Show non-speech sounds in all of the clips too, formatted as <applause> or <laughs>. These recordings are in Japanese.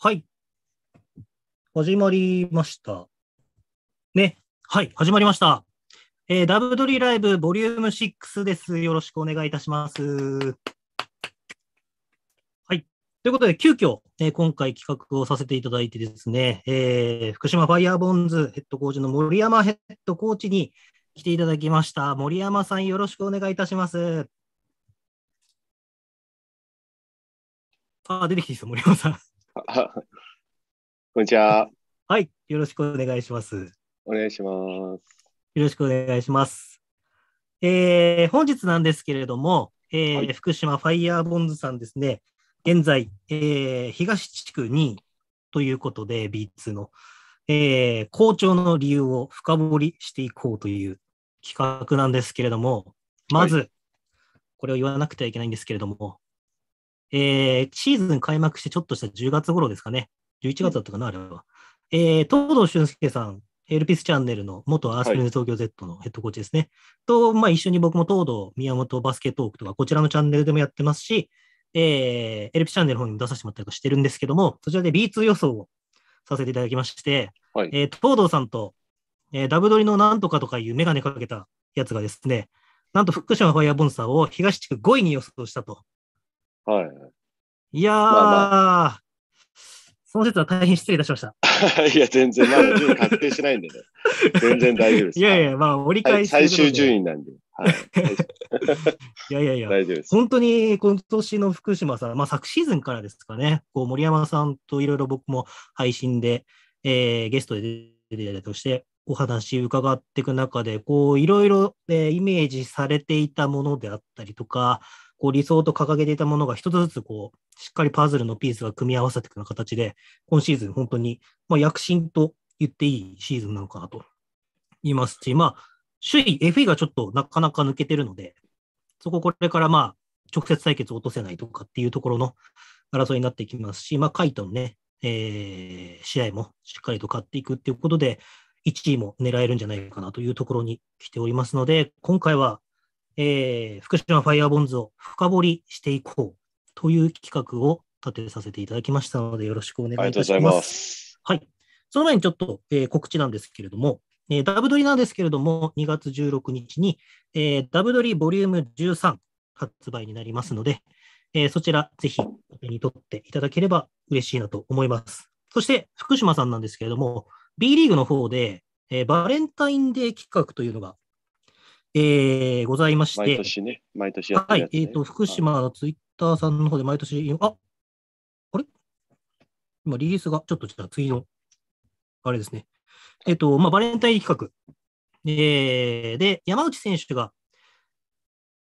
はい。始まりました。ね。はい、始まりました。えー、ダブドリライブボリューム6です。よろしくお願いいたします。はい。ということで、急遽、えー、今回企画をさせていただいてですね、えー、福島ファイヤーボンズヘッドコーチの森山ヘッドコーチに来ていただきました。森山さん、よろしくお願いいたします。あ、出てきていいですよ、森山さん。<laughs> こんにちは。はい、よろしくお願いします。お願いします。よろしくお願いします。えー、本日なんですけれども、えー、はい、福島ファイヤーボンズさんですね、現在、えー、東地区2位ということで、B2 の、えー、好調の理由を深掘りしていこうという企画なんですけれども、まず、はい、これを言わなくてはいけないんですけれども、えー、シーズン開幕してちょっとした10月頃ですかね。11月だったかな、あれは。えー、東堂俊介さん、エルピスチャンネルの元アースプリン東京 Z のヘッドコーチですね。はい、と、まあ、一緒に僕も東堂宮本バスケトークとか、こちらのチャンネルでもやってますし、えー、エルピスチャンネルの方にも出させてもらったりとかしてるんですけども、そちらで B2 予想をさせていただきまして、はい、えー、東堂さんと、えー、ダブドリのなんとかとかいうメガネかけたやつがですね、なんと福島ファイアボンサーを東地区5位に予想したとはい。いやー、まあまあ、その説は大変失礼いたしました。<laughs> いや、全然、まだ順位確定しないんでね。<laughs> 全然大丈夫です。いやいや、まあ、折り返し、はい、最終順位なんで。はい、いやいやいや、大丈夫です本当に今年の福島さん、まあ、昨シーズンからですかね、こう森山さんといろいろ僕も配信で、えー、ゲストで出てたりとて、してお話伺っていく中で、いろいろイメージされていたものであったりとか、こう理想と掲げていたものが一つずつこう、しっかりパズルのピースが組み合わせていくような形で、今シーズン本当に、まあ、躍進と言っていいシーズンなのかなと言いますし、まあ、首位 FE がちょっとなかなか抜けてるので、そここれからまあ、直接対決を落とせないとかっていうところの争いになっていきますし、まあ、カイトのね、えー、試合もしっかりと勝っていくっていうことで、1位も狙えるんじゃないかなというところに来ておりますので、今回はえー、福島ファイアーボンズを深掘りしていこうという企画を立てさせていただきましたので、よろしくお願いいたします。はい。その前にちょっと、えー、告知なんですけれども、えー、ダブドリなんですけれども、2月16日に、えー、ダブドリボリューム13発売になりますので、えー、そちらぜひ手に取っていただければ嬉しいなと思います。そして福島さんなんですけれども、B リーグの方で、えー、バレンタインデー企画というのがえー、ございまして。毎年ね、毎年やってるやつ、ね、はい、えっ、ー、と、福島のツイッターさんの方で毎年、ああれ今、リリースが、ちょっとじゃあ次の、あれですね。えっ、ー、と、まあ、バレンタイン企画。えー、で、山内選手が、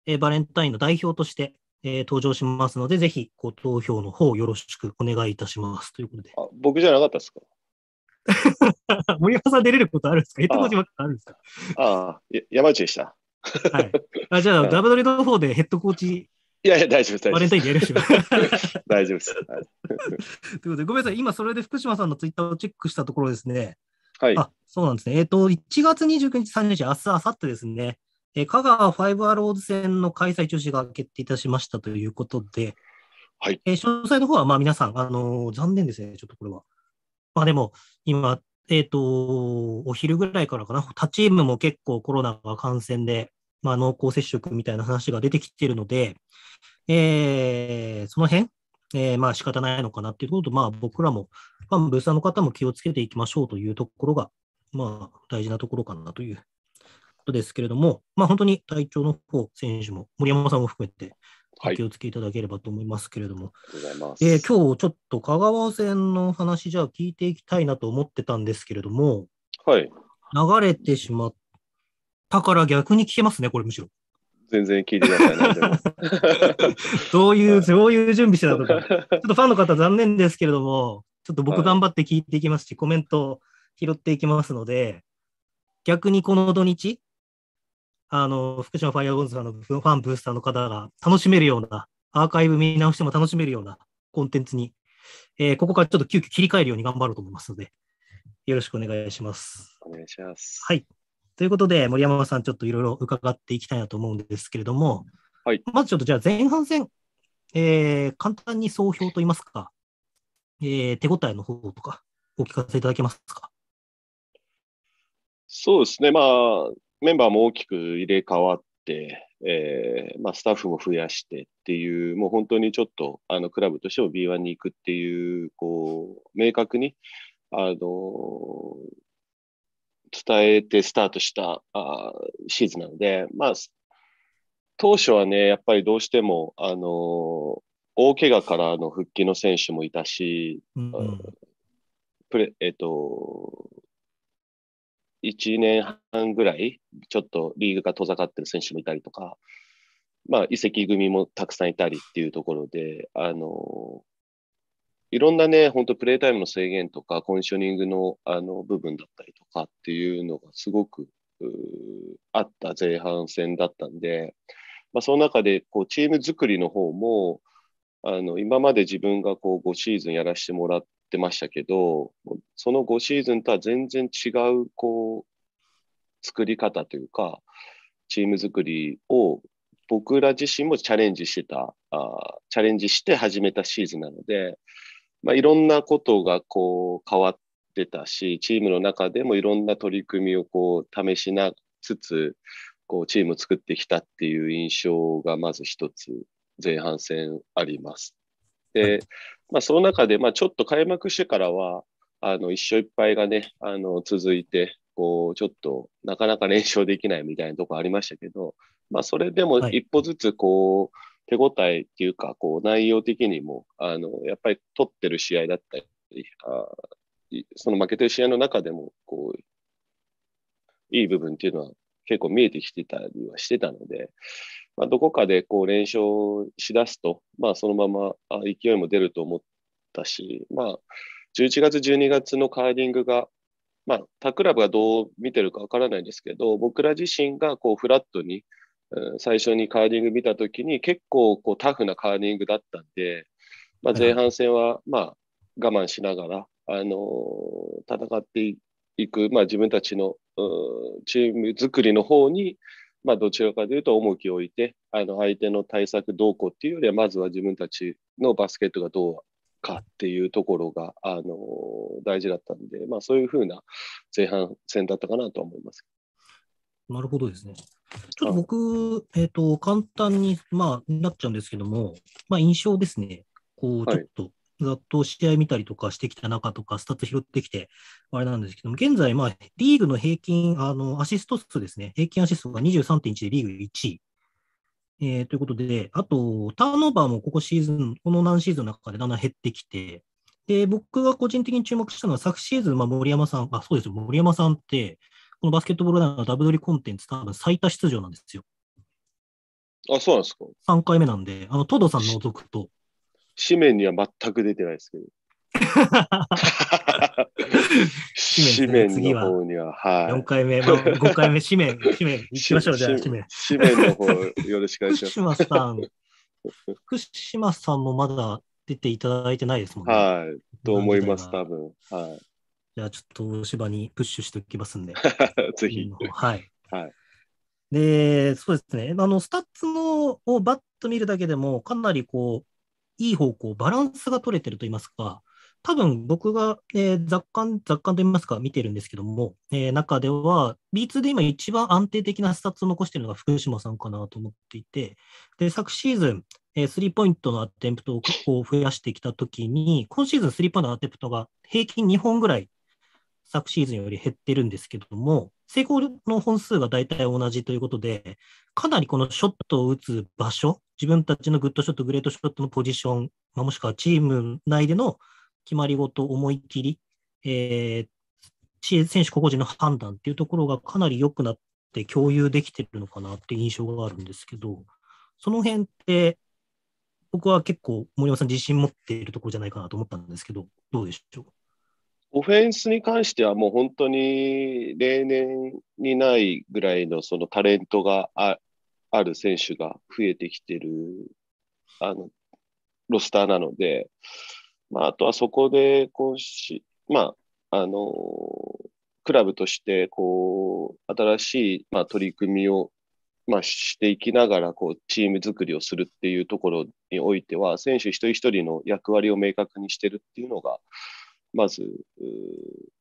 えー、バレンタインの代表として、えー、登場しますので、ぜひご投票の方よろしくお願いいたしますということで。あ僕じゃなかったですか <laughs> 森山さん出れることあるんですか行ったことあるんですかああ、山内でした。はい。あじゃあ、ダブドリの方でヘッドコーチいやいや、大丈夫です。バレンタインやし大丈夫です。ということで、ごめんなさい。今、それで福島さんのツイッターをチェックしたところですね。はい。あ、そうなんですね。えっ、ー、と、1月29日、30日、明日、明後日ですね。えー、香川ファイブアローズ戦の開催中止が決定いたしましたということで、はい。えー、詳細の方は、まあ、皆さん、あのー、残念ですね。ちょっとこれは。まあ、でも、今、えっ、ー、と、お昼ぐらいからかな、他チームも結構コロナが感染で、まあ、濃厚接触みたいな話が出てきているので、えー、その辺、えー、まあ仕方ないのかなっていうことと、まあ僕らも、まあ、ブースターの方も気をつけていきましょうというところが、まあ大事なところかなということですけれども、まあ本当に体調の方、選手も、森山さんも含めて、お気をつけいただければと思いますけれども、はい、えー、今日ちょっと香川線の話、じゃあ聞いていきたいなと思ってたんですけれども、はい、流れてしまったから逆に聞けますね、これむしろ。全然聞いてください、ね、<laughs> どういう、どういう準備してたのか、ちょっとファンの方、残念ですけれども、ちょっと僕頑張って聞いていきますし、はい、コメント拾っていきますので、逆にこの土日、あの、福島ファイアーゴンズさんのファンブースターの方が楽しめるような、アーカイブ見直しても楽しめるようなコンテンツに、えー、ここからちょっと急遽切り替えるように頑張ろうと思いますので、よろしくお願いします。お願いします。はい。ということで、森山さん、ちょっといろいろ伺っていきたいなと思うんですけれども、はい、まずちょっとじゃあ前半戦、えー、簡単に総評といいますか、えー、手応えの方とか、お聞かせいただけますか。そうですね、まあ、メンバーも大きく入れ替わって、えーまあ、スタッフも増やしてっていう、もう本当にちょっとあのクラブとしても B1 に行くっていう、こう明確にあの伝えてスタートしたあシーズンなので、まあ、当初はね、やっぱりどうしてもあの大怪我からの復帰の選手もいたし、うんうん、プレえっ、ー、と1年半ぐらい、ちょっとリーグが遠ざかってる選手もいたりとか、まあ、移籍組もたくさんいたりっていうところで、あのいろんなね、本当、プレータイムの制限とか、コンディショニングのあの部分だったりとかっていうのがすごくあった前半戦だったんで、まあ、その中でこうチーム作りの方も、あの今まで自分がこう5シーズンやらせてもらって、ってましたけど、その5シーズンとは全然違う、こう、作り方というか、チーム作りを僕ら自身もチャレンジしてた、あチャレンジして始めたシーズンなので、まあ、いろんなことがこう変わってたし、チームの中でもいろんな取り組みをこう試しなつつ、こうチームを作ってきたっていう印象がまず一つ前半戦あります。で、まあ、その中で、まあ、ちょっと開幕してからは、あの、一勝一敗がね、あの、続いて、こう、ちょっと、なかなか連勝できないみたいなとこありましたけど、まあ、それでも一歩ずつ、こう、手応えっていうか、こう、内容的にも、あの、やっぱり取ってる試合だったり、あその負けてる試合の中でも、こう、いい部分っていうのは結構見えてきてたりはしてたので、まあ、どこかでこう連勝しだすと、まあ、そのまま勢いも出ると思ったし、まあ、11月、12月のカーリングが、まあ、他クラブがどう見てるかわからないんですけど、僕ら自身がこうフラットに、最初にカーリング見たときに結構こうタフなカーリングだったんで、まあ、前半戦はまあ我慢しながら、あの戦っていく、まあ、自分たちのチーム作りの方にまあ、どちらかというと重きを置いて、あの相手の対策どうこうっていうよりは、まずは自分たちのバスケットがどうかっていうところが、あの大事だったんで、まあ、そういうふうな前半戦だったかなと思います。なるほどですね。ちょっと僕、えーと、と簡単に、まあ、なっちゃうんですけども、まあ、印象ですね、こうちょっと、はいざっと試合見たりとかしてきた中とか、スタッツ拾ってきて、あれなんですけども、現在、まあ、リーグの平均、あの、アシスト数ですね、平均アシストが23.1でリーグ1位。えー、ということで、あと、ターンオーバーもここシーズン、この何シーズンの中でだんだん減ってきて、で、僕が個人的に注目したのは、昨シーズン、まあ、森山さん、あ、そうですよ、森山さんって、このバスケットボールのダブドリコンテンツ、多分最多出場なんですよ。あ、そうなんですか。3回目なんで、あの、ト堂さん除くと。紙面には全く出てないですけど。紙面の方には、はい。4回目、まあ、5回目、紙面、<laughs> 紙面、行きましょう、じゃあ、紙面。紙面の方、よろしくお願いします。福島さん、福島さんもまだ出ていただいてないですもんね。はい、と思います、多分。はい。じゃあ、ちょっとお芝にプッシュしておきますんで。<laughs> ぜひ。はい。はい。で、そうですね、あの、スタッツのをバッと見るだけでも、かなりこう、いい方向、バランスが取れてると言いますか、多分僕が、えー、雑感、雑感と言いますか、見てるんですけども、えー、中では、B2 で今一番安定的な視察を残しているのが福島さんかなと思っていて、で、昨シーズン、えー、スリーポイントのアテンプトを増やしてきたときに、今シーズンスリーポイントのアテンプトが平均2本ぐらい、昨シーズンより減ってるんですけども、成功の本数が大体同じということで、かなりこのショットを打つ場所、自分たちのグッドショット、グレートショットのポジション、まあ、もしくはチーム内での決まりごと、思い切り、えー、選手個々人の判断っていうところがかなり良くなって共有できてるのかなって印象があるんですけど、その辺って、僕は結構森山さん自信持っているところじゃないかなと思ったんですけど、どうでしょうオフェンスに関してはもう本当に例年にないぐらいのそのタレントがある選手が増えてきてるあのロスターなので、まあ、あとはそこで今し、まあ、あのクラブとしてこう新しい、まあ、取り組みを、まあ、していきながらこうチーム作りをするっていうところにおいては選手一人一人の役割を明確にしてるっていうのが。まず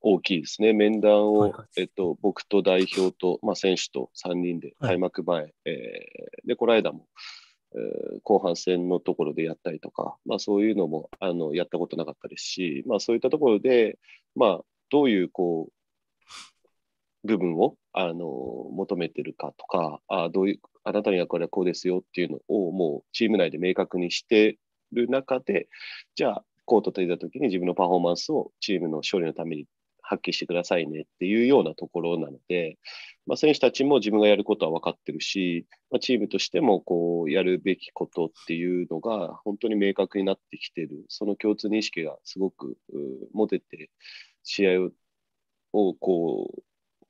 大きいですね、面談を、はいえっと、僕と代表と、まあ、選手と3人で開幕前、はい、えー、でこの間も、えー、後半戦のところでやったりとか、まあ、そういうのもあのやったことなかったですし、まあ、そういったところで、まあ、どういうこう部分をあの求めてるかとかあどういう、あなたの役割はこうですよっていうのをもうチーム内で明確にしてる中で、じゃあ、コートと出た時に自分のパフォーマンスをチームの勝利のために発揮してくださいねっていうようなところなので、まあ、選手たちも自分がやることは分かってるし、まあ、チームとしてもこうやるべきことっていうのが本当に明確になってきてる、その共通認識がすごく持てて、試合をこう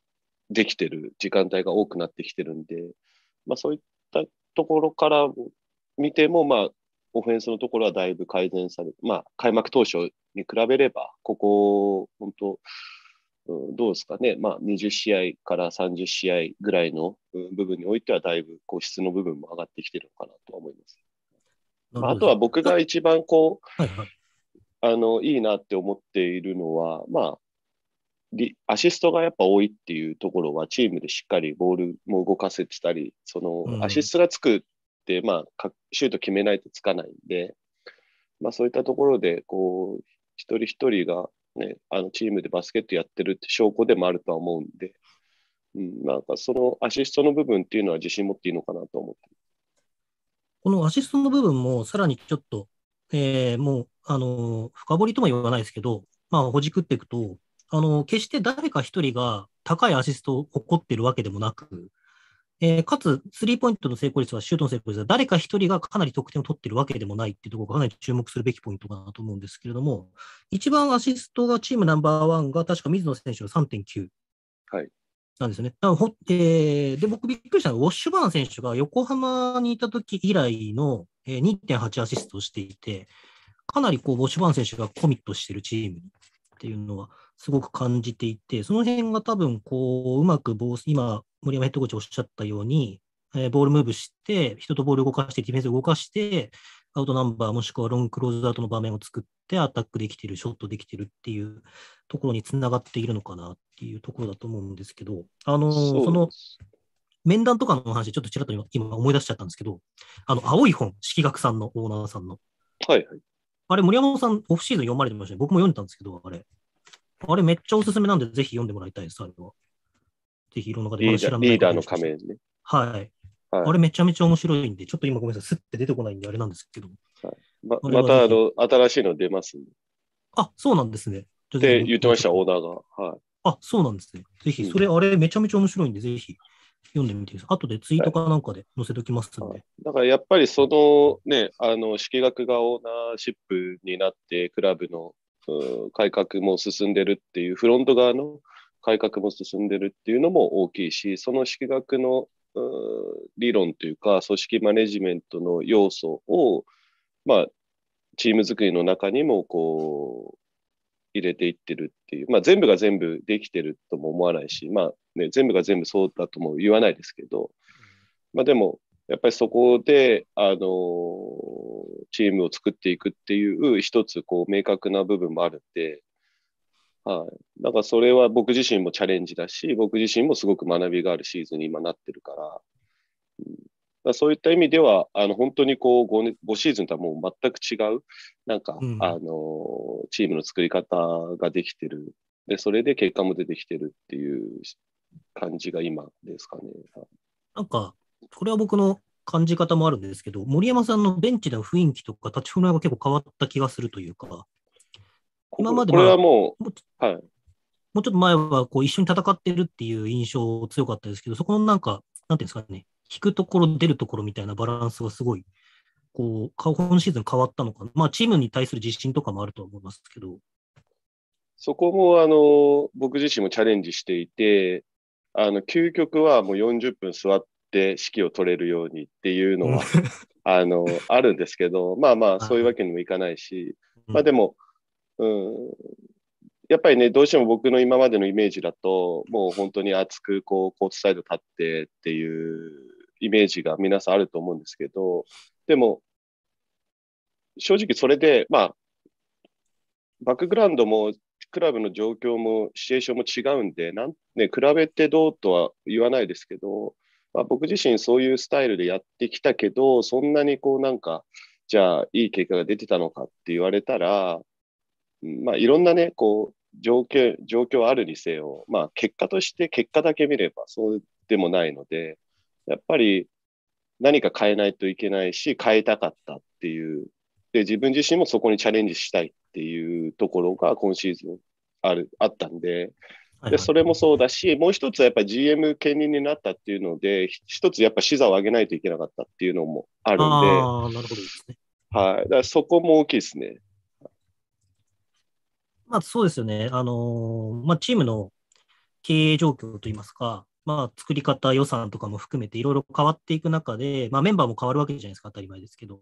できてる時間帯が多くなってきてるんで、まあ、そういったところから見ても、まあ、オフェンスのところはだいぶ改善され、まあ、開幕当初に比べれば、ここ、本当、どうですかね、まあ、20試合から30試合ぐらいの部分においては、だいぶこう質の部分も上がってきてるのかなと思います。まあ、あとは僕が一番こう、いい、あのいいなって思っているのは、まあ、アシストがやっぱ多いっていうところは、チームでしっかりボールも動かせてたり、そのアシストがつく、まあ、シュート決めないとつかないんで、まあ、そういったところでこう一人一人が、ね、あのチームでバスケットやってるって証拠でもあるとは思うんで、うん、なんかそのアシストの部分っていうのは自信持っていいのかなと思ってこのアシストの部分もさらにちょっと、えー、もうあの深掘りとも言わないですけど、まあ、ほじくっていくとあの決して誰か一人が高いアシストを誇ってるわけでもなくえー、かつ、スリーポイントの成功率は、シュートの成功率は、誰か一人がかなり得点を取ってるわけでもないっていうところがかなり注目するべきポイントかなと思うんですけれども、一番アシストがチームナンバーワンが、確か水野選手の3.9。はい。なんですね。ほえー、で、僕びっくりしたのは、ウォッシュバーン選手が横浜にいた時以来の、2.8アシストをしていて、かなりこう、ウォッシュバーン選手がコミットしてるチームっていうのは、すごく感じていて、その辺が多分こう、うまくボー今、森山ヘッドコーチおっしゃったように、えー、ボールムーブして、人とボール動かして、ディフェンス動かして、アウトナンバーもしくはロングクローズアウトの場面を作って、アタックできてる、ショットできてるっていうところにつながっているのかなっていうところだと思うんですけど、あのその面談とかの話、ちょっとちらっと今思い出しちゃったんですけど、あの青い本、色学さんのオーナーさんの。はいはい。あれ、森山さん、オフシーズン読まれてましたね。僕も読んでたんですけど、あれ。あれめっちゃおすすめなんで、ぜひ読んでもらいたいです、あれは。ぜひいろんな方リーダリーダーの仮面ね。はい。はい、あれめちゃめちゃ面白いんで、ちょっと今ごめんなさい、すって出てこないんであれなんですけど。はい、ままたあの新しいの出ますん、で。あ、そうなんですね。って言ってました、オーダーが。はい、あ、そうなんですね。ぜひ、それ、あれめちゃめちゃ面白いんで、ぜひ読んでみてください。後でツイートかなんかで載せときますんで。はい、だからやっぱりそのね、あの、式学がオーナーシップになって、クラブの改革も進んでるっていう、フロント側の改革も進んでるっていうのも大きいし、その式学の理論というか、組織マネジメントの要素を、まあ、チーム作りの中にもこう入れていってるっていう、まあ、全部が全部できてるとも思わないし、まあね、全部が全部そうだとも言わないですけど、まあ、でもやっぱりそこで、あのー、チームを作っていくっていう一つこう明確な部分もあるんで、はい。だからそれは僕自身もチャレンジだし、僕自身もすごく学びがあるシーズンに今なってるから、うん、そういった意味では、あの本当にこう 5, 5シーズンとはもう全く違う、なんか、うん、あの、チームの作り方ができてる。で、それで結果も出てきてるっていう感じが今ですかね。なんか、これは僕の感じ方もあるんですけど、森山さんのベンチでの雰囲気とか、立ち振る舞いが結構変わった気がするというか、今まで、まあ、これはもう、はい、もうちょっと前はこう一緒に戦ってるっていう印象強かったですけど、そこのなんか、なんていうんですかね、引くところ、出るところみたいなバランスがすごい、こう、今シーズン変わったのかな。まあ、チームに対する自信とかもあると思いますけど。そこも、あの、僕自身もチャレンジしていて、あの、究極はもう40分座っって指揮を取れるようにっていうのは、あの、<laughs> あるんですけど、まあまあ、そういうわけにもいかないし、まあでも、うん、やっぱりね、どうしても僕の今までのイメージだと、もう本当に熱くこう、コートサイド立ってっていうイメージが皆さんあると思うんですけど、でも、正直それで、まあ、バックグラウンドもクラブの状況もシチュエーションも違うんで、なんね、比べてどうとは言わないですけど、まあ、僕自身そういうスタイルでやってきたけど、そんなにこうなんか、じゃあいい結果が出てたのかって言われたら、まあ、いろんなね、こう、状況、状況あるにせよ、まあ、結果として結果だけ見ればそうでもないので、やっぱり何か変えないといけないし、変えたかったっていう、で、自分自身もそこにチャレンジしたいっていうところが今シーズンある、あったんで、でそれもそうだし、もう一つはやっぱり GM 兼任になったっていうので、一つやっぱ資産を上げないといけなかったっていうのもあるんで、あなるほどですねはい、だそこも大きいですね。まあ、そうですよね、あのまあ、チームの経営状況といいますか、まあ、作り方、予算とかも含めていろいろ変わっていく中で、まあ、メンバーも変わるわけじゃないですか、当たり前ですけど、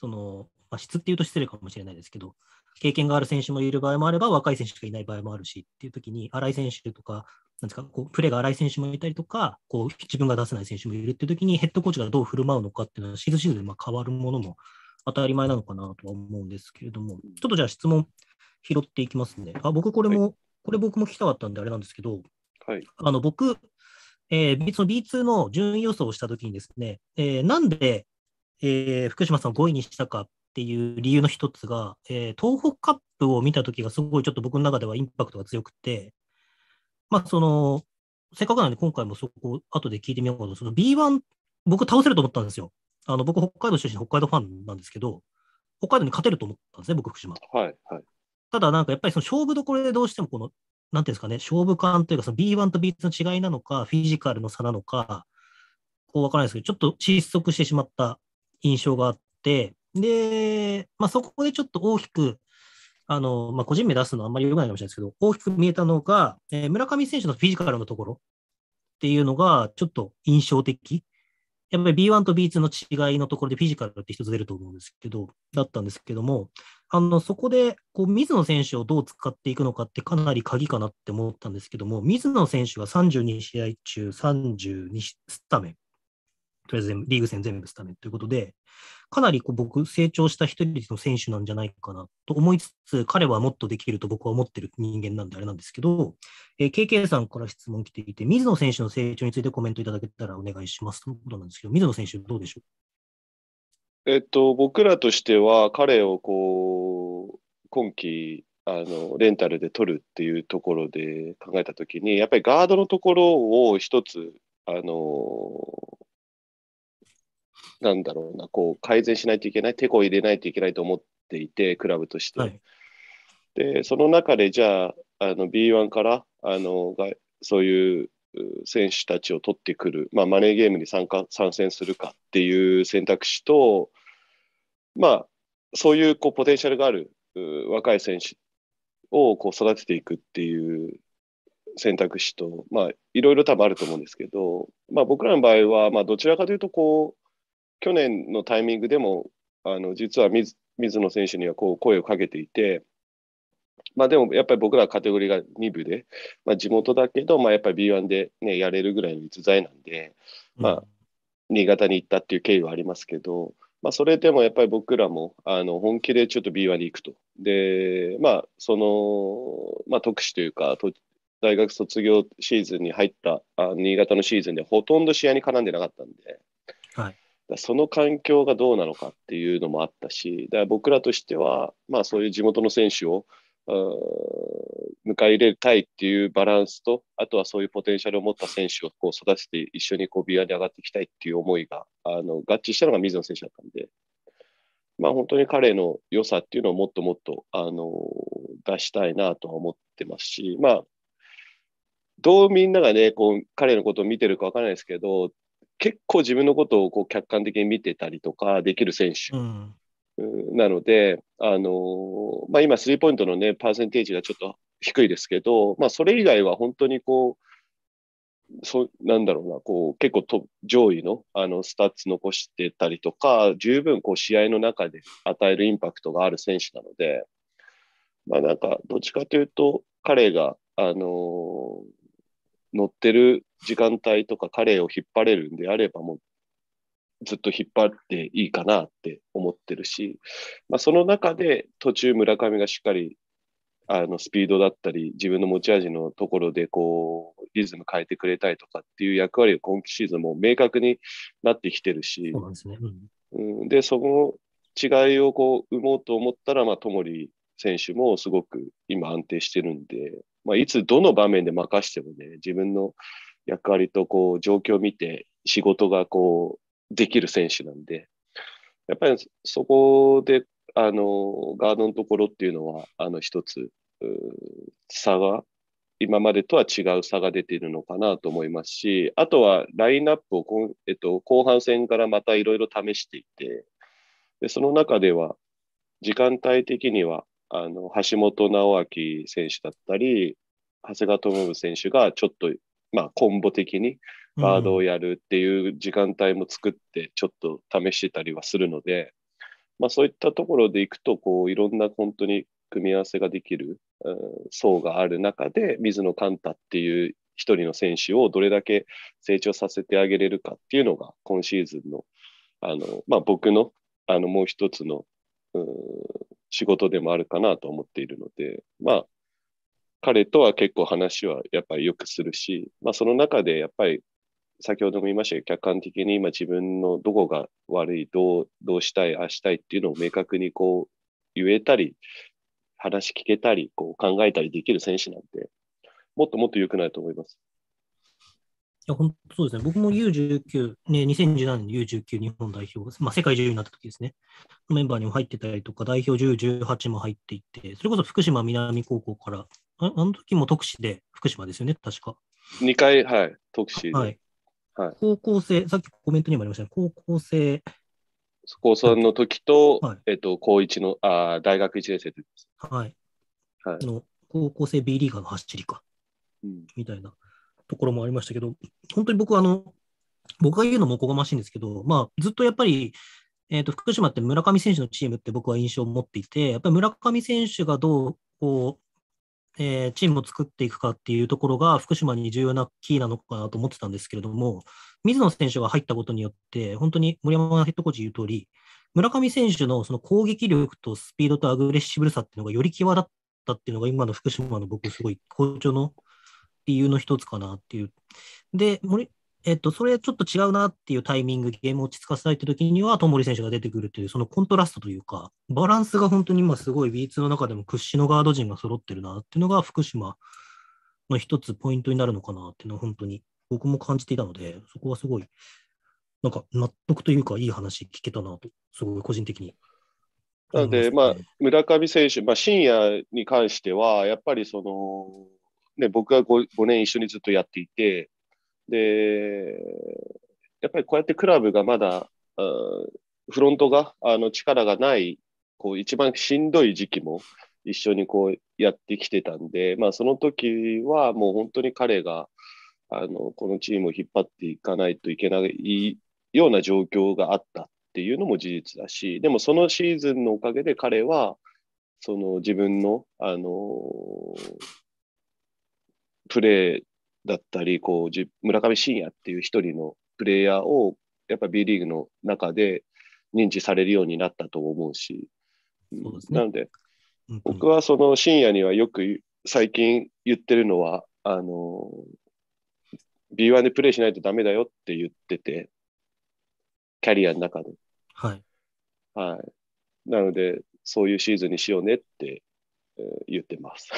そのまあ、質っていうと失礼かもしれないですけど、経験がある選手もいる場合もあれば、若い選手がいない場合もあるしっていう時に、新井選手とか、なんですか、こうプレーが荒い選手もいたりとか、こう自分が出せない選手もいるっていう時に、ヘッドコーチがどう振る舞うのかっていうのは、シーズンシーズンでま変わるものも当たり前なのかなとは思うんですけれども、ちょっとじゃあ質問拾っていきますね。あ僕、これも、はい、これ僕も聞きたかったんであれなんですけど、はい、あの僕、えー、その B2 の順位予想をしたときにですね、えー、なんで、えー、福島さんを5位にしたかっていう理由の一つが、えー、東北カップを見たときがすごいちょっと僕の中ではインパクトが強くて、まあ、その、せっかくなんで今回もそこ、後で聞いてみようかと、その B1、僕倒せると思ったんですよ。あの、僕、北海道出身、北海道ファンなんですけど、北海道に勝てると思ったんですね、僕、福島。はいはい、ただ、なんかやっぱりその勝負どころでどうしてもこの、なんていうんですかね、勝負感というか、その B1 と B2 の違いなのか、フィジカルの差なのか、こうわからないですけど、ちょっと失速してしまった印象があって、で、まあ、そこでちょっと大きく、あのまあ、個人名出すのはあんまり良くないかもしれないですけど、大きく見えたのが、えー、村上選手のフィジカルのところっていうのが、ちょっと印象的。やっぱり B1 と B2 の違いのところでフィジカルって一つ出ると思うんですけど、だったんですけども、あのそこでこう水野選手をどう使っていくのかってかなり鍵かなって思ったんですけども、水野選手は32試合中32スタメン。とりあえずリーグ戦全部スタメンということで、かなりこう僕、成長した一人の選手なんじゃないかなと思いつつ、彼はもっとできると僕は思ってる人間なんであれなんですけど、えー、KK さんから質問来ていて、水野選手の成長についてコメントいただけたらお願いしますということなんですけど、水野選手、どうでしょうえっと、僕らとしては、彼をこう、今季、あのレンタルで取るっていうところで考えたときにやっぱりガードのところを一つあのなんだろうな、こう、改善しないといけない、手こ入れないといけないと思っていて、クラブとして。はい、で、その中で、じゃあ、あの B1 からあのそういう選手たちを取ってくる、まあ、マネーゲームに参加参戦するかっていう選択肢と、まあ、そういうこうポテンシャルがある若い選手をこう育てていくっていう選択肢と、まあ、いろいろ多分あると思うんですけど、まあ、僕らの場合は、まあ、どちらかというとこう去年のタイミングでも、あの実は水水野選手にはこう声をかけていて、まあ、でもやっぱり僕らカテゴリーが2部で、まあ、地元だけど、まあ、やっぱり B1 で、ね、やれるぐらいの逸材なんで、まあ、新潟に行ったっていう経緯はありますけど、まあ、それでもやっぱり僕らもあの本気でちょっと B1 に行くと。で、まあ、その、まあ、特使というか、大学卒業シーズンに入ったあ新潟のシーズンでほとんど試合に絡んでなかったんで、はい、その環境がどうなのかっていうのもあったし、だから僕らとしては、まあ、そういう地元の選手を迎え入れたいっていうバランスと、あとはそういうポテンシャルを持った選手をこう育てて、一緒にこうビアに上がっていきたいっていう思いがあの合致したのが水野選手だったんで、まあ、本当に彼の良さっていうのをもっともっとあの出したいなとは思ってますし、まあ、どうみんながね、こう彼のことを見てるか分からないですけど、結構自分のことをこう客観的に見てたりとかできる選手。うんなので、あのまあ、今、スリーポイントの、ね、パーセンテージがちょっと低いですけど、まあ、それ以外は本当にこう、そなんだろうな、こう結構上位のあのスタッツ残してたりとか、十分こう試合の中で与えるインパクトがある選手なので、まあ、なんかどっちかというと、彼が、あの乗ってる時間帯とか彼を引っ張れるんであれば、もうずっと引っ張っていいかなって思ってるし、まあ、その中で途中村上がしっかりあのスピードだったり自分の持ち味のところでこうリズム変えてくれたりとかっていう役割が今季シーズンも明確になってきてるしそうで、ねうん、その違いをこう生もうと思ったら、まあ、トモリ選手もすごく今安定してるんで、まあ、いつどの場面で任してもね、自分の役割とこう状況を見て仕事がこうできる選手なんで、やっぱりそこであのガードのところっていうのは、あの一つ差が、今までとは違う差が出ているのかなと思いますし、あとはラインナップをこ、えっと、後半戦からまたいろいろ試していて、でその中では時間帯的にはあの橋本直明選手だったり、長谷川智選手がちょっと、まあ、コンボ的にバードをやるっていう時間帯も作って、ちょっと試してたりはするので、まあ、そういったところでいくとこう、いろんな本当に組み合わせができる、うん、層がある中で、水野寛太っていう一人の選手をどれだけ成長させてあげれるかっていうのが、今シーズンのあの、まあ、僕のあのもう一つの、うん、仕事でもあるかなと思っているので、まあ、彼とは結構話はやっぱりよくするし、まあ、その中でやっぱり先ほども言いましたけど、客観的に今自分のどこが悪い、どう、どうしたい、あしたいっていうのを明確にこう言えたり、話聞けたり、こう考えたりできる選手なんで、もっともっと良くないと思います。や、本当そうですね。僕も U19、ね、2017年に U19 日本代表、まあ、世界中になった時ですね。メンバーにも入ってたりとか、代表10、18も入っていて、それこそ福島南高校から、ああの時も特使で、福島ですよね、確か。2回、はい、特使。はい。高校生、さっきコメントにもありましたね、高校生。高3の時と、はい、えっと、高1の、あ大学1年生です。はい。はい、の高校生 B リーガーの走りか、うん、みたいな。ところもありましたけど、本当に僕あの、僕が言うのもおこがましいんですけど、まあ、ずっとやっぱり、えーと、福島って村上選手のチームって僕は印象を持っていて、やっぱり村上選手がどうこう、えー、チームを作っていくかっていうところが福島に重要なキーなのかなと思ってたんですけれども、水野選手が入ったことによって、本当に森山ヘッドコーチ言う通り、村上選手のその攻撃力とスピードとアグレッシブルさっていうのがより際立ったっていうのが、今の福島の僕、すごい好調の理由の一つかなっていう。で、森えっと、それちょっと違うなっていうタイミング、ゲーム落ち着かせたいって時には、友森選手が出てくるという、そのコントラストというか、バランスが本当に今すごいーツの中でも屈指のガード陣が揃ってるなっていうのが、福島の一つポイントになるのかなっていうのは、本当に僕も感じていたので、そこはすごい、なんか納得というか、いい話聞けたなと、すごい個人的になので、まあ、村上選手、まあ、深夜に関しては、やっぱりその僕が 5, 5年一緒にずっとやっていて、で、やっぱりこうやってクラブがまだ、フロントがあの力がない、こう一番しんどい時期も一緒にこうやってきてたんで、まあ、その時はもう本当に彼があのこのチームを引っ張っていかないといけないような状況があったっていうのも事実だし、でもそのシーズンのおかげで彼はその自分の、あのプレーだったり、こう村上信也っていう一人のプレイヤーを、やっぱ B リーグの中で認知されるようになったと思うし、そうですね、なので、うんうん、僕はその深夜にはよく最近言ってるのは、あの B1 でプレーしないとダメだよって言ってて、キャリアの中で。はい。はい。なので、そういうシーズンにしようねって言ってます。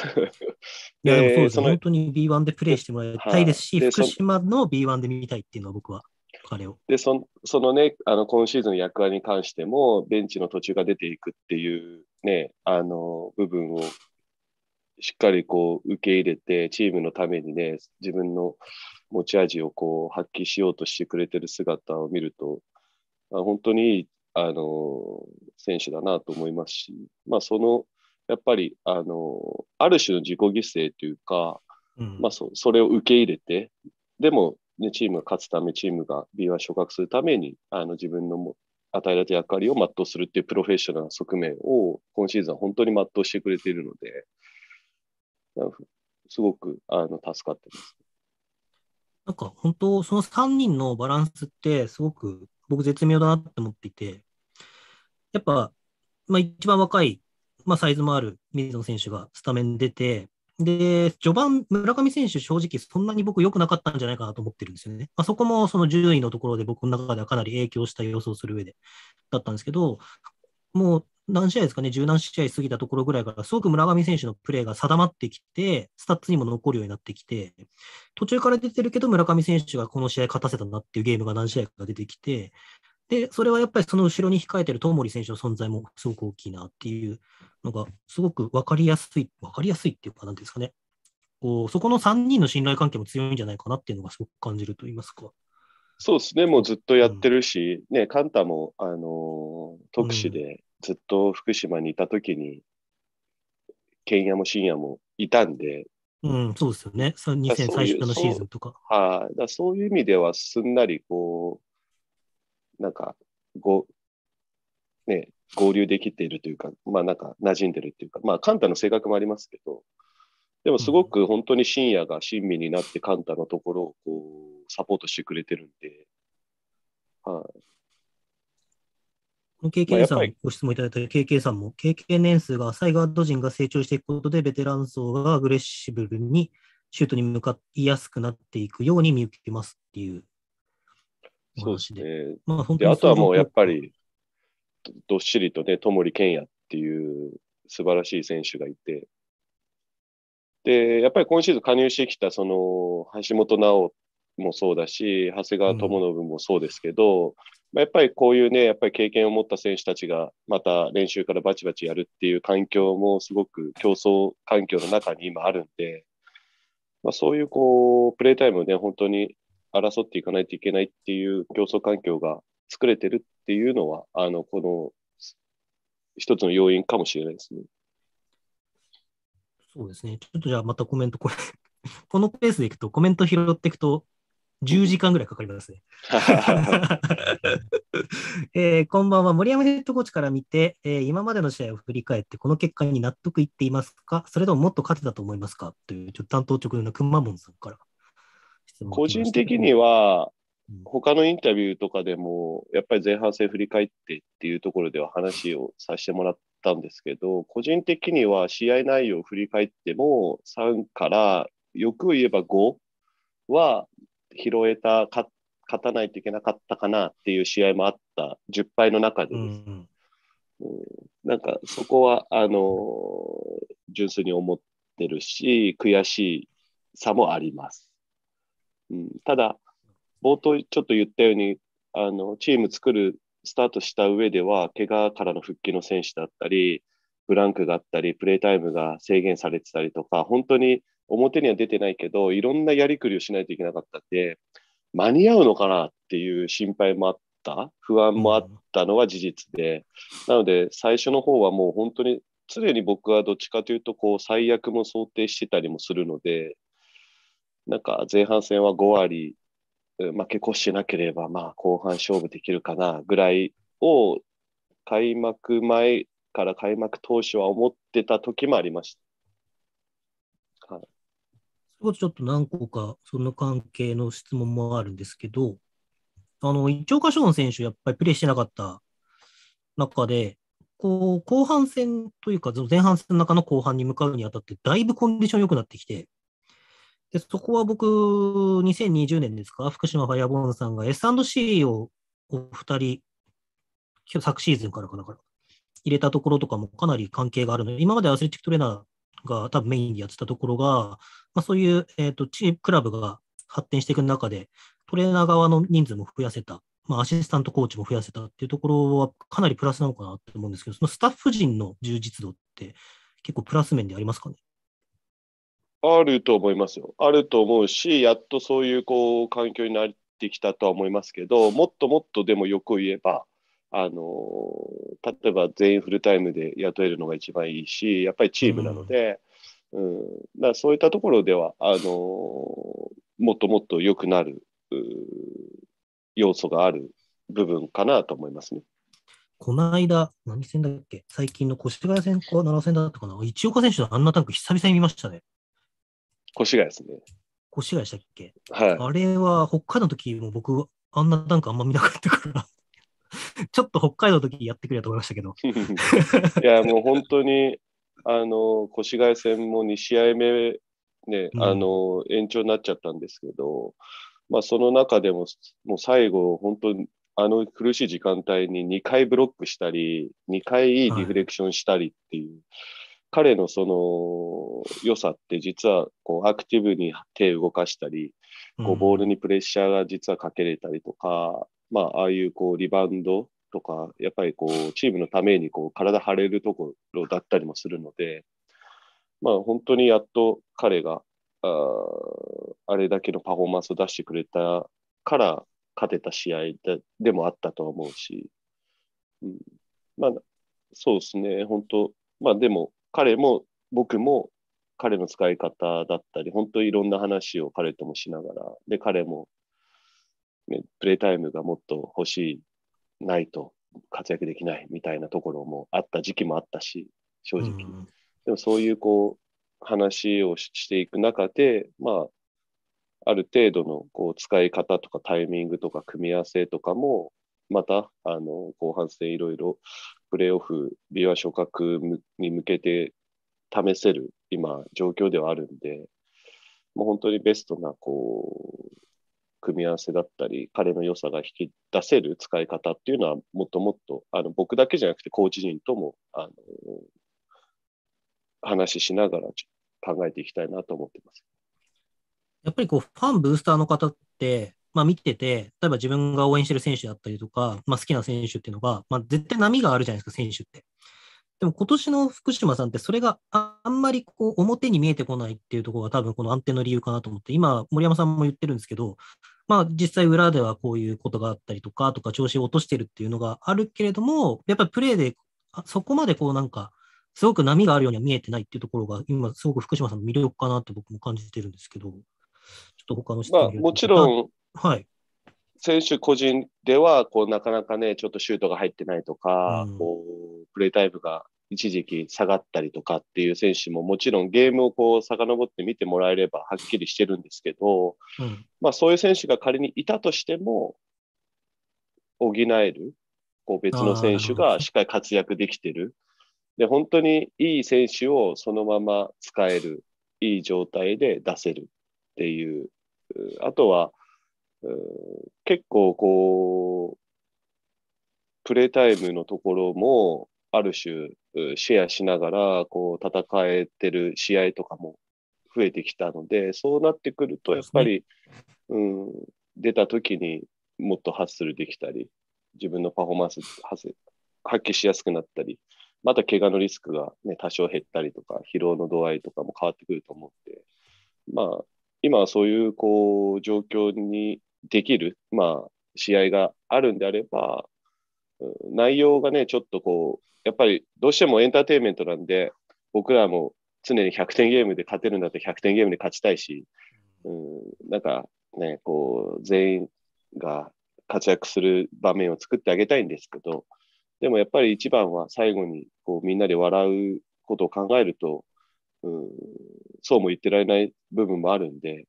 でもそうです、本当に B1 でプレーしてもらいたいですし、はい、福島の B1 で見たいっていうのは僕は。彼をでそそのねあの、今シーズンの役割に関しても、ベンチの途中が出ていくっていう、ね、あの部分をしっかりこう受け入れて、チームのためにね、自分の持ち味をこう発揮しようとしてくれてる姿を見ると、あ本当にいいあの選手だなと思いますし、まあ、そのやっぱり、あの、ある種の自己犠牲というか、うん、まあそ、それを受け入れて、でも、ね、チームが勝つため、チームが B1 昇格するために、あの自分のも与えられた役割を全うするっていうプロフェッショナルな側面を今シーズン本当に全うしてくれているので、すごくあの助かってます。なんか本当、その3人のバランスって、すごく僕、絶妙だなって思っていて、やっぱ、まあ、一番若いまあ、サイズもある水野選手がスタメン出て、で、序盤、村上選手、正直そんなに僕良くなかったんじゃないかなと思ってるんですよね。まあ、そこもその順位のところで僕の中ではかなり影響した予想する上でだったんですけど、もう何試合ですかね、十何試合過ぎたところぐらいから、すごく村上選手のプレーが定まってきて、スタッツにも残るようになってきて、途中から出てるけど、村上選手がこの試合勝たせたなっていうゲームが何試合か出てきて、で、それはやっぱりその後ろに控えてる東森選手の存在もすごく大きいなっていうのが、すごく分かりやすい、分かりやすいっていうか、なんですかね、こうそこの3人の信頼関係も強いんじゃないかなっていうのがすごく感じると言いますか。そうですね、もうずっとやってるし、うん、ね、カンタも、あの特使でずっと福島にいたときに、け、んやも深夜もいたんで、うん、そうですよね、2000最初のシーズンとか。はい、だそういう意味では、すんなりこう、なんか、ご、ね、合流できているというか、まあなんか馴染んでるっていうか、まあカンタの性格もありますけど、でもすごく本当に深夜が親身になってカンタのところをこう、サポートしてくれてるんで、はい、この KK さん、ご質問いただいた KK さんも、経験年数が浅いガード陣が成長していくことで、ベテラン層がアグレッシブルにシュートに向かいやすくなっていくように見受けますっていうそうで。すねまあ、あとはもうやっぱり、どっしりとね、友利賢也っていう素晴らしい選手がいて、で、やっぱり今シーズン加入してきた、その、橋本直もそうだし、長谷川智信もそうですけど、うん、まあ、やっぱりこういうね、やっぱり経験を持った選手たちが、また練習からバチバチやるっていう環境も、すごく競争環境の中に今あるんで、まあ、そういうこうプレータイムをね、本当に争っていかないといけないっていう競争環境が作れてるっていうのは、あの、この一つの要因かもしれないですね。そうですね。ちょっとじゃあまたコメント、これ、<laughs> このペースでいくとコメント拾っていくと、10時間ぐらいかかりますね。<laughs> えー、こんばんは。森山ヘッドコーチから見て、えー、今までの試合を振り返って、この結果に納得いっていますかそれとももっと勝てたと思いますかという、ちょっと担当直入のくまモンさんから。個人的には、他のインタビューとかでも、やっぱり前半戦振り返ってっていうところでは話をさせてもらったんですけど、個人的には試合内容を振り返っても、3からよく言えば5は拾えた、勝たないといけなかったかなっていう試合もあった10敗の中でです。うんうん、なんかそこはあの純粋に思ってるし、悔しさもあります。うん、ただ、冒頭ちょっと言ったように、あのチーム作る、スタートした上では、怪我からの復帰の選手だったり、ブランクがあったり、プレータイムが制限されてたりとか、本当に表には出てないけど、いろんなやりくりをしないといけなかったっで、間に合うのかなっていう心配もあった、不安もあったのは事実で、なので、最初の方はもう本当に、常に僕はどっちかというとこう、最悪も想定してたりもするので、なんか前半戦は5割負け越しなければ、まあ、後半勝負できるかなぐらいを開幕前から開幕当初は思ってた時もありました。はい、そこちょっと何個かその関係の質問もあるんですけど、あの、一岡翔の選手、やっぱりプレーしてなかった中で、こう、後半戦というか、前半戦の中の後半に向かうにあたって、だいぶコンディション良くなってきて、で、そこは僕、2020年ですか、福島ファイアボーンさんが S&C をお二人、昨シーズンからかなから、入れたところとかもかなり関係があるので、今までアスレチックトレーナーが多分メインでやってたところが、まあ、そういう、えーとチームクラブが発展していく中で、トレーナー側の人数も増やせた、まあ、アシスタントコーチも増やせたっていうところはかなりプラスなのかなと思うんですけど、そのスタッフ陣の充実度って結構プラス面でありますかね。あると思いますよ。あると思うし、やっとそういうこう環境になってきたとは思いますけど、もっともっとでもよく言えば、あの例えば全員フルタイムで雇えるのが一番いいし、やっぱりチームなので、うん、うん、だそういったところではあのもっともっと良くなる要素がある部分かなと思いますね。この間、何戦だっけ最近の越谷戦か7戦だったかな一岡選手のあんなタンク久々に見ましたね。越谷ですね。越谷したっけ、はい、あれは北海道の時も僕、あんなダンクあんま見なかったから <laughs> ちょっと北海道の時やってくれと思いましたけど <laughs> いや、もう本当に、あの、越谷戦も2試合目、ね、あの、延長になっちゃったんですけど、まあ、その中でも、もう最後、本当に、あの苦しい時間帯に2回ブロックしたり、2回いいディフレクションしたりっていう、はい彼のその良さって実はこうアクティブに手を動かしたり、こうボールにプレッシャーが実はかけれたりとか、うん、まあ、ああいうこうリバウンドとか、やっぱりこうチームのためにこう体張れるところだったりもするので、まあ、本当にやっと彼がああれだけのパフォーマンスを出してくれたから勝てた試合でもあったと思うし、うん、まあ、そうですね、本当、まあでも、彼も僕も彼の使い方だったり、本当にいろんな話を彼ともしながら、で、彼も、ね、プレイタイムがもっと欲しい、ないと活躍できないみたいなところもあった時期もあったし、正直。うん、でもそういうこう、話をしていく中で、まあ、ある程度のこう使い方とかタイミングとか組み合わせとかも、またあの後半戦いろいろプレーオフ、ビワ昇格に向けて試せる今、状況ではあるんで、もう本当にベストなこう組み合わせだったり、彼の良さが引き出せる使い方っていうのは、もっともっとあの僕だけじゃなくて、コーチ陣ともあの話ししながら考えていきたいなと思ってます。やっぱりこうファン、ブースターの方って、まあ、見てて、例えば自分が応援してる選手だったりとか、まあ、好きな選手っていうのが、まあ、絶対波があるじゃないですか、選手って。でも今年の福島さんって、それがあんまりこう表に見えてこないっていうところが、多分この安定の理由かなと思って、今、森山さんも言ってるんですけど、まあ、実際裏ではこういうことがあったりとか、とか調子を落としてるっていうのがあるけれども、やっぱりプレーでそこまでこうなんか、すごく波があるようには見えてないっていうところが、今、すごく福島さんの魅力かなって僕も感じてるんですけど、ちょっと他の質問、まあ、もちろん、はい、選手個人ではこうなかなかね、ちょっとシュートが入ってないとか、うん、こうプレータイムが一時期下がったりとかっていう選手ももちろんゲームをこう遡って見てもらえればはっきりしてるんですけど、うん、まあ、そういう選手が仮にいたとしても補えるこう別の選手がしっかり活躍できてるで本当にいい選手をそのまま使えるいい状態で出せるっていうあとは結構こう、プレータイムのところも、ある種、シェアしながら、こう、戦えてる試合とかも増えてきたので、そうなってくると、やっぱり、うん、出た時にもっとハッスルできたり、自分のパフォーマンス発揮しやすくなったり、また怪我のリスクが、ね、多少減ったりとか、疲労の度合いとかも変わってくると思って、まあ、今はそういうこう状況にできる、まあ、試合があるんであれば、内容がね、ちょっとこう、やっぱりどうしてもエンターテインメントなんで、僕らも常に100点ゲームで勝てるんだって100点ゲームで勝ちたいし、うん、なんかね、こう、全員が活躍する場面を作ってあげたいんですけど、でもやっぱり一番は最後にこうみんなで笑うことを考えると、うん、そうも言ってられない部分もあるんで、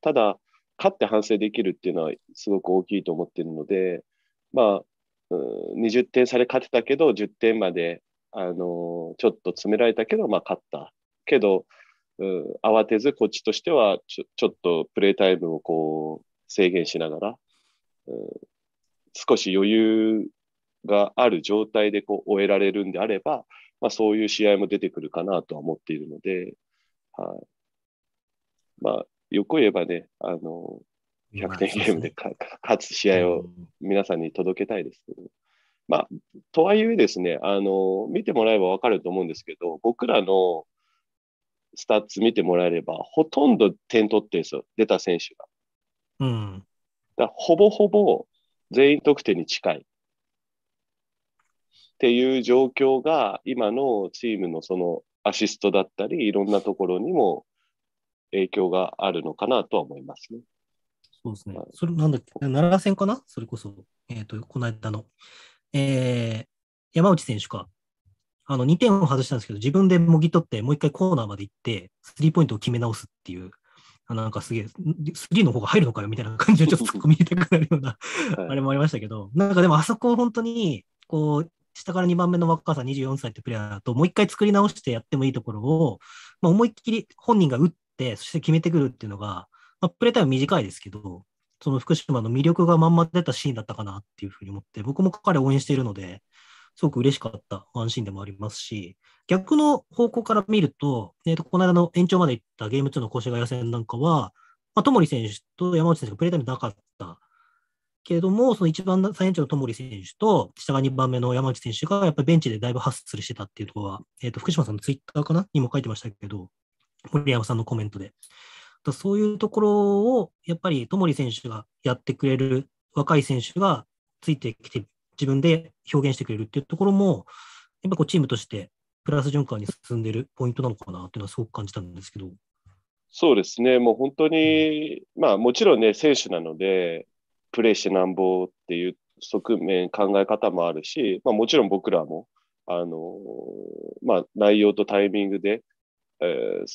ただ、勝って反省できるっていうのはすごく大きいと思ってるので、まあ、うん、20点差で勝てたけど、10点まで、あのー、ちょっと詰められたけど、まあ、勝った。けど、うん、慌てず、こっちとしてはちょ、ちょっとプレータイムをこう制限しながら、うん、少し余裕がある状態でこう終えられるんであれば、まあ、そういう試合も出てくるかなとは思っているので、はい、まあ、よく言えばね、あの、100点ゲームでか、勝つ試合を皆さんに届けたいですけど、まあ、とはいえですね、あの、見てもらえばわかると思うんですけど、僕らのスタッツ見てもらえれば、ほとんど点取ってるんですよ、出た選手が。うん。だほぼほぼ全員得点に近い。っていう状況が、今のチームのそのアシストだったり、いろんなところにも影響があるのかなとは思いますね。そうですね。それなんだっけ、奈良戦かなそれこそ、えっ、ー、と、この間の、えー、山内選手か。あの、2点を外したんですけど、自分でもぎ取って、もう一回コーナーまで行って、スリーポイントを決め直すっていう、あなんかすげえ、スリーの方が入るのかよみたいな感じで、ちょっと見えたくなるようなあれもありましたけど、なんかでもあそこ本当に、こう、下から2番目の若さ24歳ってプレイヤーともう一回作り直してやってもいいところを、まあ、思いっきり本人が打っ、そして決めてくるっていうのが、まあ、プレータイム短いですけど、その福島の魅力がまんま出たシーンだったかなっていうふうに思って、僕も彼を応援しているので、すごく嬉しかったワンシーンでもありますし、逆の方向から見ると、えー、とこの間の延長まで行ったゲーム2の越谷戦なんかは、まあ、友選手と山内選手がプレータイムなかったけれども、その一番最年長のもり選手と、下が2番目の山内選手が、やっぱりベンチでだいぶハッスルしてたっていうところは、えー、と福島さんのツイッターかなにも書いてましたけど、森山さんのコメントで。だそういうところを、やっぱり、ともり選手がやってくれる、若い選手がついてきて、自分で表現してくれるっていうところも、やっぱこうチームとしてプラス循環に進んでるポイントなのかなっていうのはすごく感じたんですけど。そうですね、もう本当に、うん、まあもちろんね、選手なので、プレーしてなんぼっていう側面、考え方もあるし、まあ、もちろん僕らも、あのまあ、内容とタイミングで、えー、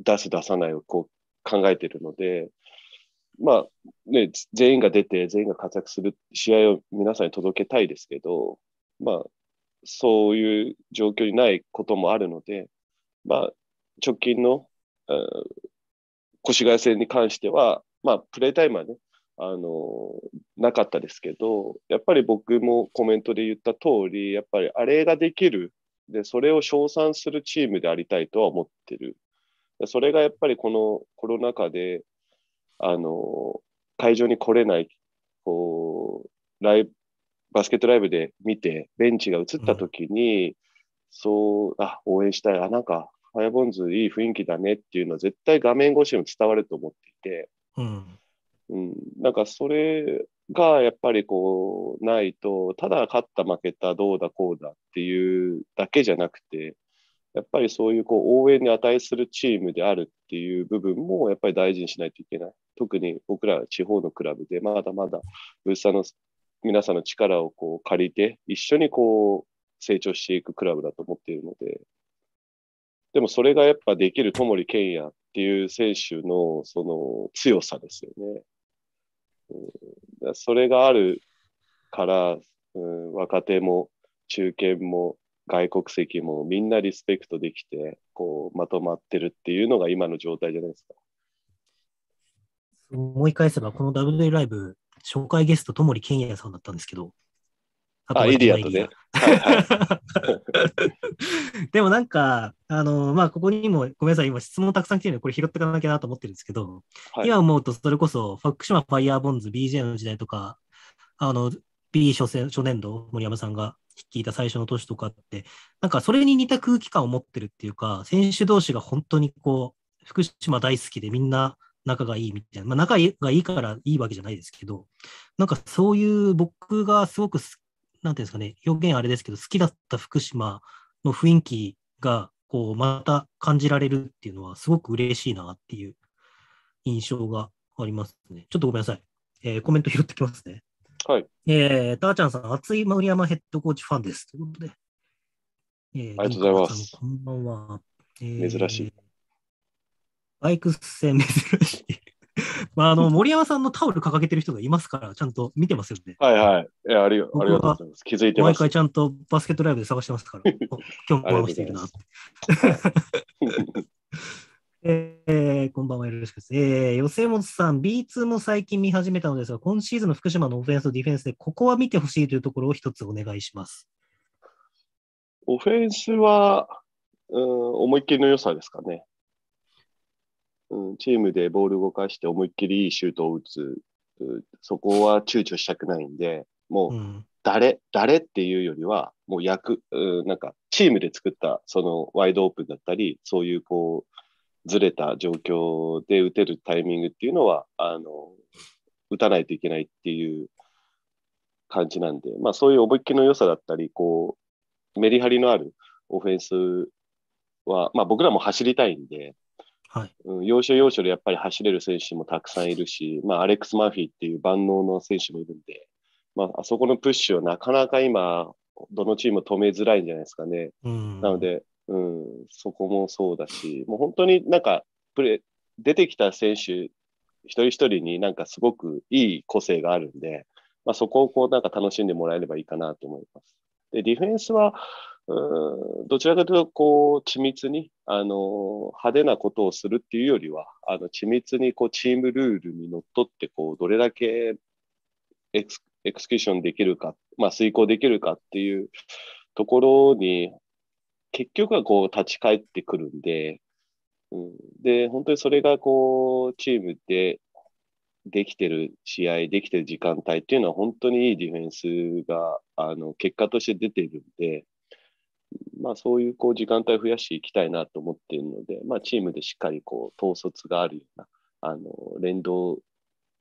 出す出さないをこう考えてるので、まあね、全員が出て全員が活躍する試合を皆さんに届けたいですけど、まあ、そういう状況にないこともあるので、まあ、直近の、えー、越谷戦に関しては、まあ、プレータイムはね、あのなかったですけど、やっぱり僕もコメントで言った通り、やっぱりあれができる、でそれを称賛するチームでありたいとは思ってるそれがやっぱりこのコロナ禍で、あの、会場に来れない、こう、ライブ、バスケットライブで見て、ベンチが映った時に、うん、そう、あ、応援したい、あ、なんか、ファイボンズいい雰囲気だねっていうのは絶対画面越しにも伝わると思っていて、うん、うん、なんかそれがやっぱりこうないと、ただ勝った負けたどうだこうだっていうだけじゃなくて、やっぱりそういうこう応援に値するチームであるっていう部分もやっぱり大事にしないといけない。特に僕らは地方のクラブでまだまだブースターの皆さんの力をこう借りて一緒にこう成長していくクラブだと思っているので、でもそれがやっぱできるリケンヤっていう選手のその強さですよね。うん、それがあるから、うん、若手も中堅も外国籍もみんなリスペクトできてこうまとまってるっていうのが今の状態じゃないですか。思い返せば、この WD ライブ、紹介ゲスト、ともりけんやさんだったんですけど。ああ、イディアとね。はいはい、<laughs> でもなんか、あの、まあ、ここにも、ごめんなさい、今質問たくさん来てるので、これ拾っていかなきゃなと思ってるんですけど、はい、今思うと、それこそ、ファックシマファイヤーボンズ、BJ の時代とか、あの、B 初戦初年度、森山さんが聞いた最初の年とかって、なんかそれに似た空気感を持ってるっていうか、選手同士が本当にこう、福島大好きでみんな仲がいいみたいな、まあ、仲がいいからいいわけじゃないですけど、なんかそういう僕がすごく、なんていうんですかね、表現あれですけど、好きだった福島の雰囲気が、こう、また感じられるっていうのは、すごく嬉しいなっていう印象がありますね。ちょっとごめんなさい。えー、コメント拾ってきますね。はい。えー、たーちゃんさん、熱い森山ヘッドコーチファンです。ということで。えー、ありがとうございます。こんばんは。えー、珍しい。バイク戦珍しい。<laughs> まあ、あの森山さんのタオル掲げてる人がいますから、ちゃんと見てますよね。はいはい。いやありありがとうございます。気づいてます。毎回ちゃんとバスケットライブで探してますから、<laughs> 今日もこしているなって。えー、こんばんは、よろしくです。えー、吉本さん、B2 も最近見始めたのですが、今シーズンの福島のオフェンスとディフェンスで、ここは見てほしいというところを一つお願いします。オフェンスは、うん、思いっきりの良さですかね。うん、チームでボール動かして、思いっきりいいシュートを打つ、うん、そこは躊躇したくないんで、もう誰、うん、誰っていうよりは、もう役、うん、なんか、チームで作った、そのワイドオープンだったり、そういうこう、ずれた状況で打てるタイミングっていうのは、あの、打たないといけないっていう感じなんで、まあそういう思いっきりの良さだったり、こう、メリハリのあるオフェンスは、まあ僕らも走りたいんで、はいうん、要所要所でやっぱり走れる選手もたくさんいるし、まあ、アレックス・マーフィーっていう万能の選手もいるんで、まあ、あそこのプッシュをなかなか今、どのチーム止めづらいんじゃないですかね。うん、なので、うん、そこもそうだし、もう本当になんかプレ、出てきた選手一人一人になんかすごくいい個性があるんで、まあ、そこをこうなんか楽しんでもらえればいいかなと思います。で、ディフェンスは、うんどちらかというと、こう、緻密に、あの、派手なことをするっていうよりは、あの、緻密に、こう、チームルールにのっとって、こう、どれだけエクスキューションできるか、まあ、遂行できるかっていうところに結局はこう立ち返ってくるんで、うん、で、本当にそれがこう、チームでできてる試合、できてる時間帯っていうのは、本当にいいディフェンスがあの結果として出ているんで、まあ、そういうこう時間帯を増やしていきたいなと思っているので、まあ、チームでしっかりこう統率があるような、あの連動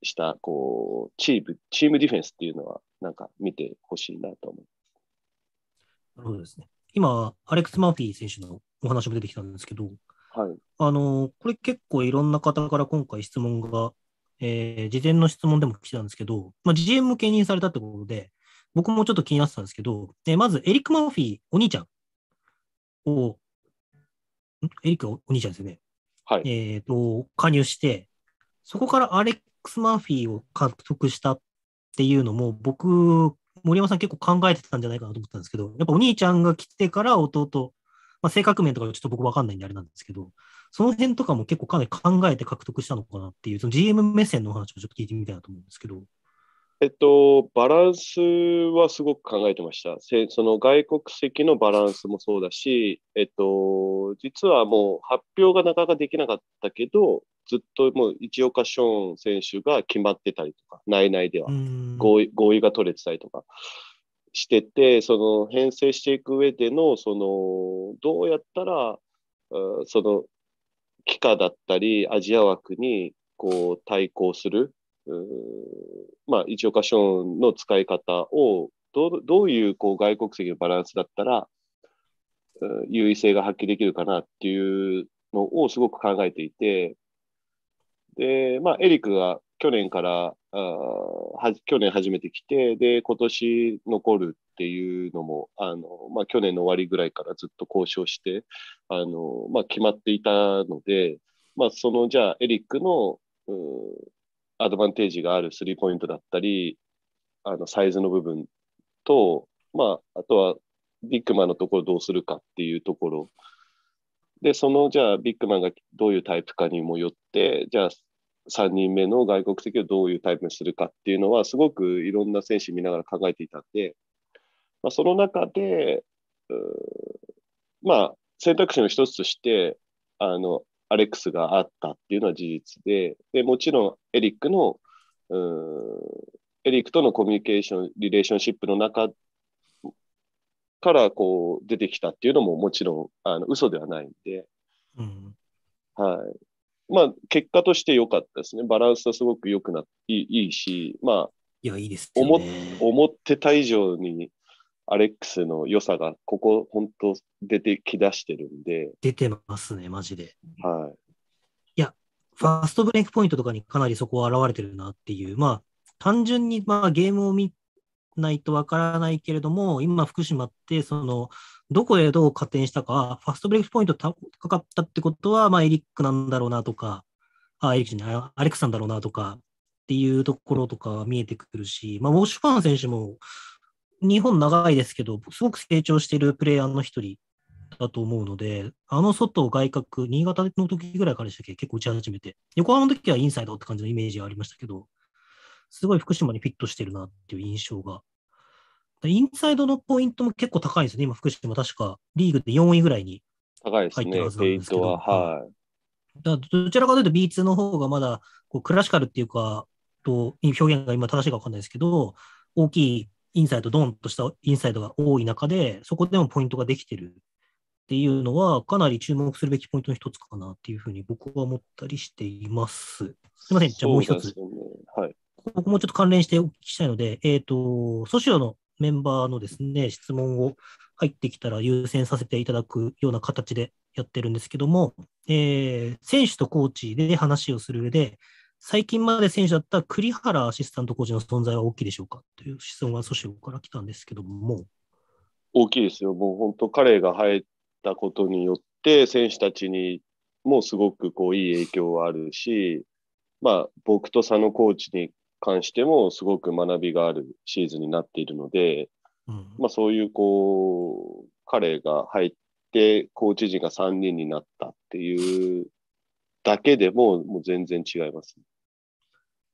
したこうチームチームディフェンスっていうのは、なんか見てほしいなと思います。そうですね。今、アレックス・マーフィー選手のお話も出てきたんですけど、はい、あのこれ結構いろんな方から今回質問が、えー、事前の質問でも来てたんですけど、まあ、GM も兼任されたってことで、僕もちょっと気になってたんですけど、でまずエリック・マーフィー、お兄ちゃんを、んエリックお兄ちゃんですよね。はい、えっ、ー、と、加入して、そこからアレックス・マーフィーを獲得したっていうのも、僕、森山さん結構考えてたんじゃないかなと思ったんですけど、やっぱお兄ちゃんが来てから弟、まあ、性格面とかちょっと僕わかんないんであれなんですけど、その辺とかも結構かなり考えて獲得したのかなっていう、その GM 目線のお話をちょっと聞いてみたいなと思うんですけど。えっと、バランスはすごく考えてました。その外国籍のバランスもそうだし、えっと、実はもう発表がなかなかできなかったけど、ずっともう一岡ショーン選手が決まってたりとか、内々では合意合意が取れてたりとかしてて、その編成していく上での、その、どうやったら、その、帰化だったり、アジア枠にこう対抗するまあ、一応カションの使い方をどどういうこう外国籍のバランスだったら優位性が発揮できるかなっていうのをすごく考えていて、で、まあ、エリックが去年から、あは去年初めて来て、で、今年残るっていうのも、あの、まあ、去年の終わりぐらいからずっと交渉して、あの、まあ、決まっていたので、まあ、その、じゃあ、エリックの、アドバンテージがあるスリーポイントだったり、あのサイズの部分と、まあ、あとはビッグマンのところどうするかっていうところ。で、そのじゃあビッグマンがどういうタイプかにもよって、じゃあ3人目の外国籍をどういうタイプにするかっていうのは、すごくいろんな選手見ながら考えていたんで、まあ、その中で、まあ、選択肢の一つとして、あのアレックスがあったっていうのは事実で、でもちろんエリックの、エリックとのコミュニケーション、リレーションシップの中からこう出てきたっていうのももちろんあの嘘ではないんで、うん、はいまあ、結果として良かったですね。バランスはすごく良くなっていいし、まあ、いやいいです、ね、思ってた以上にアレックスの良さが、ここ、本当出てきだしてるんで。出てますね、マジで。はい。いや、ファーストブレイクポイントとかにかなりそこは現れてるなっていう、まあ、単純に、まあ、ゲームを見ないとわからないけれども、今、福島って、その、どこへどう加点したか、ファーストブレイクポイント高かったってことは、まあ、エリックなんだろうなとか、あ、エリックじゃない、アレックさんだろうなとかっていうところとか見えてくるし、まあ、ウォッシュファン選手も、日本長いですけど、すごく成長しているプレイヤーの一人だと思うので、あの外外角、新潟の時ぐらいからでしたっけ、結構打ち始めて、横浜の時はインサイドって感じのイメージがありましたけど、すごい福島にフィットしてるなっていう印象が。インサイドのポイントも結構高いんですね、今、福島、確かリーグで4位ぐらいに入ってるはずなんですけど。はい、だどちらかというと B2 の方がまだこうクラシカルっていうか、と表現が今正しいか分かんないですけど、大きいインサイド、ドンとしたインサイドが多い中で、そこでもポイントができてるっていうのは、かなり注目するべきポイントの一つかなっていうふうに僕は思ったりしています。すみません、じゃあもう一つ。ね、はい、ここもちょっと関連してお聞きしたいので、えっ、ー、と、ソシオのメンバーのですね、質問を入ってきたら優先させていただくような形でやってるんですけども、えー、選手とコーチで話をする上で、最近まで選手だった栗原アシスタントコーチの存在は大きいでしょうかという質問は組織から来たんですけども。大きいですよ。もう本当彼が入ったことによって選手たちにもすごくこういい影響はあるし、まあ、僕と佐野コーチに関してもすごく学びがあるシーズンになっているので、うん、まあ、そういうこう彼が入ってコーチ陣が3人になったっていうだけでも、もう全然違います。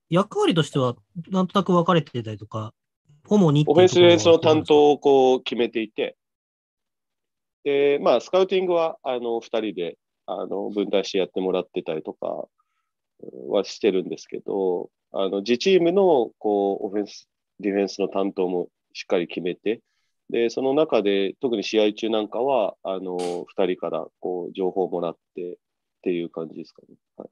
役割としては、なんとなく分かれてたりとか、主にオフェンスディフェンスの担当をこう決めていて、で、まあ、スカウティングは、あの、二人で、あの、分担してやってもらってたりとかはしてるんですけど、あの、自チームの、こう、オフェンス、ディフェンスの担当もしっかり決めて、で、その中で、特に試合中なんかは、あの、二人から、こう、情報をもらって、っていう感じですかね。はい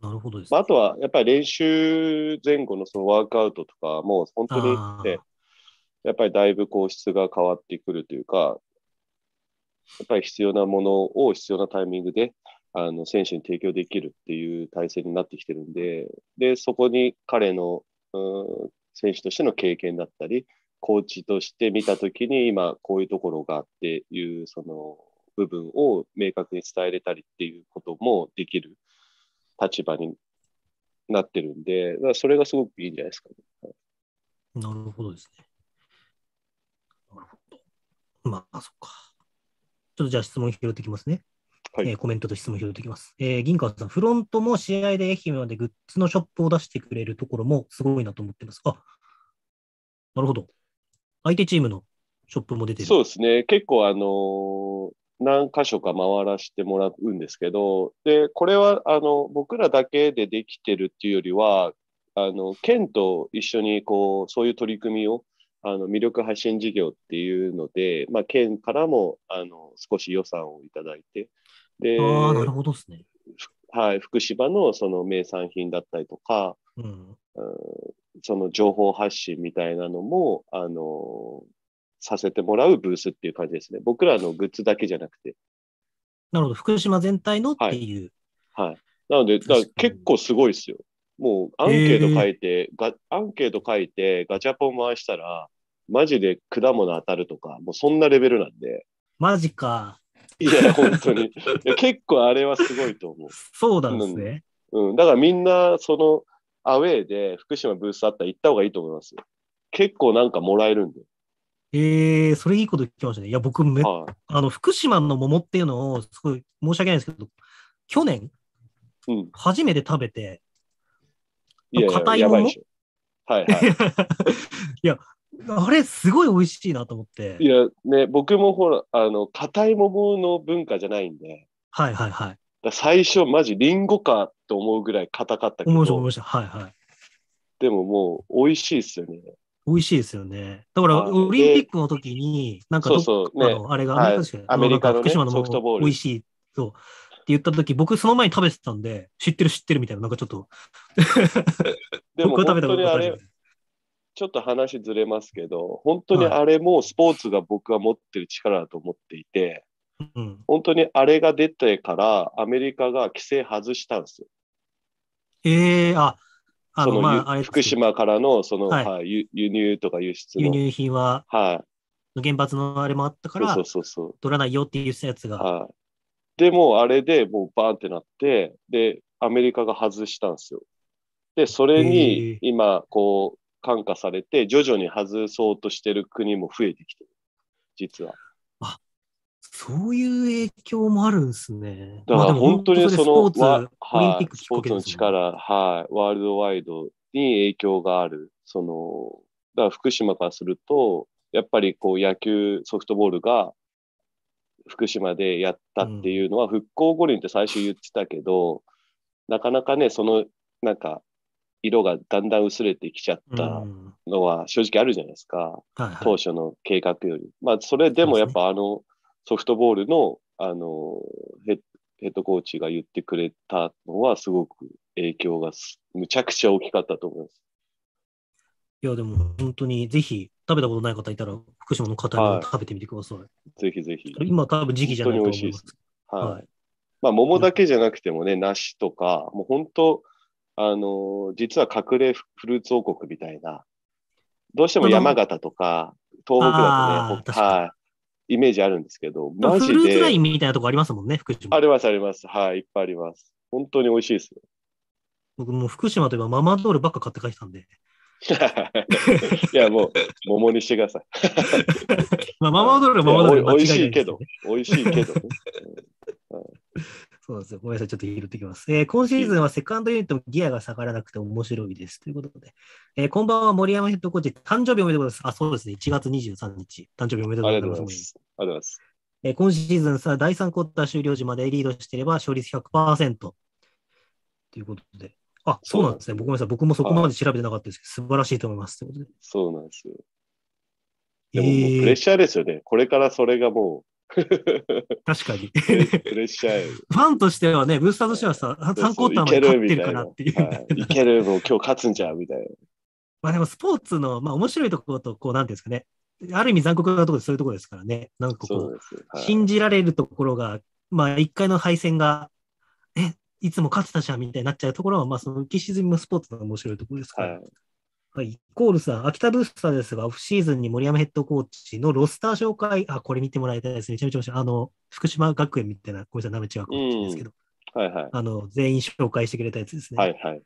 なるほどです、ね、まあ、あとはやっぱり練習前後のそのワークアウトとかも本当にやっぱりだいぶこう質が変わってくるというか、やっぱり必要なものを必要なタイミングであの選手に提供できるっていう体制になってきてるんで、でそこに彼の、うん、選手としての経験だったり、コーチとして見たときに今こういうところがあっていう、その部分を明確に伝えれたりっていうこともできる立場になってるんで、だそれがすごくいいんじゃないですかね。なるほどですね。なるほど。まあ、そっか。ちょっとじゃあ質問拾ってきますね。はい、えー、コメントと質問拾ってきます。えー、銀川さん、フロントも試合で愛媛までグッズのショップを出してくれるところもすごいなと思ってます。あなるほど。相手チームのショップも出てる。そうですね。結構、あのー、何箇所か回らせてもらうんですけど、で、これは、あの、僕らだけでできてるっていうよりは、あの、県と一緒に、こう、そういう取り組みを、あの、魅力発信事業っていうので、まあ、県からも、あの、少し予算をいただいて、で、ああ、なるほどですね。はい、福島のその名産品だったりとか、うん、うん、その情報発信みたいなのも、あの、させてもらうブースっていう感じですね。僕らのグッズだけじゃなくて。なるほど、福島全体のっていう。はい。はい、なので、だ結構すごいですよ。もうアンケート書いて、が、アンケート書いて、ガチャポン回したら、マジで果物当たるとか、もうそんなレベルなんで。マジか。いや、本当に。<laughs> 結構あれはすごいと思う。そうなんですね、うん。うん。だからみんな、その、アウェーで福島ブースあったら行った方がいいと思います。結構なんかもらえるんで。ええー、それいいこと聞きましたね。いや、僕め、はい、あの、福島の桃っていうのを、すごい申し訳ないですけど、去年、うん、初めて食べて、硬い桃いはい、はい。<laughs> いや、あれ、すごい美味しいなと思って。いや、ね、僕もほら、あの、硬い桃の文化じゃないんで。はいはいはい。最初、マジリンゴかと思うぐらい硬かったけど。いはいはい。でももう、美味しいですよね。美味しいですよね。だから、オリンピックの時に、なんかどっかの、あれが、ね、アメリカの、ね、福島のソフトボール。美味しい。そう。って言った時、僕その前に食べてたんで、知ってる知ってるみたいな、なんかちょっとでべたことある。ちょっと話ずれますけど、本当にあれもスポーツが僕は持ってる力だと思っていて、うん、本当にあれが出てからアメリカが規制外したんですよ。ええー、あ、あの、まあ、あ福島からのその、はい、は輸入とか輸出輸入品は、はい、原発のあれもあったから、そうそうそう取らないよっていうやつが。はい、でも、あれでもうバーンってなって、で、アメリカが外したんですよ。で、それに今、こう、感化されて、徐々に外そうとしてる国も増えてきてる、実は。そういう影響もあるんですね。だから本当にその、まあ、スポーツの力、はい、ワールドワイドに影響がある。その、だから福島からすると、やっぱりこう野球、ソフトボールが福島でやったっていうのは、復興五輪って最初言ってたけど、うん、なかなかね、その、なんか、色がだんだん薄れてきちゃったのは正直あるじゃないですか、うんはいはい、当初の計画より。まあ、それでもやっぱあの、ソフトボールのあのヘッドコーチが言ってくれたのは、すごく影響がむちゃくちゃ大きかったと思います。いや、でも本当にぜひ食べたことない方いたら、福島の方に食べてみてください。ぜひぜひ。今、多分時期じゃないと思います。はい、い、まあ、桃だけじゃなくてもね、梨とか、もう本当、あの実は隠れフルーツ王国みたいな、どうしても山形とか、東北だとね、はい、イメージあるんですけど、マジで。フルーツラインみたいなとこありますもんね、福島。あります、あります。はい、いっぱいあります。本当に美味しいですよ。僕も福島といえばママドールばっか買って帰ってたんで。<laughs> いや、もう、桃にしてください。<laughs> まあ、ママドールはママドール、ね、美味しいけど、美味しいけど、ね、<laughs> そうですよ。ごめんなさい。ちょっと拾ってきます。えー、今シーズンはセカンドユニットギアが下がらなくて面白いです。ということで。えー、こんばんは、森山ヘッドコーチ。誕生日おめでとうございます。あ、そうですね。1月23日。誕生日おめでとうございます。ありがとうございます。ありがとうございます。えー、今シーズンさ、第3クォーター終了時までリードしていれば勝率100%。ということで。あ、そうなんですね。ごめんなさい。僕もそこまで調べてなかったですけど、素晴らしいと思います。ということで。そうなんですよ。でももプレッシャーですよね。えー、これからそれがもう <laughs> 確かに。プレッシャー <laughs> ファンとしてはね、ブースターとしてはさ、参考3ーターまで勝ってるかなっていう。いける、もう今日勝つんじゃんみたいな。まあでもスポーツの、まあ面白いところと、こう、なんていうんですかね。ある意味残酷なところでそういうところですからね。なんかこう、はい、信じられるところが、まあ一回の敗戦が、え、いつも勝ってたじゃんみたいになっちゃうところは、まあその浮き沈みのスポーツの面白いところですから。はいはい、イコールさ、秋田ブースターですが、オフシーズンに森山ヘッドコーチのロスター紹介、あ、これ見てもらいたいですね。めちゃめちゃ面白い。あの、福島学園みたいな、ごめんなさい、なめちゃーチですけど、はいはい。あの、全員紹介してくれたやつですね。はいはい。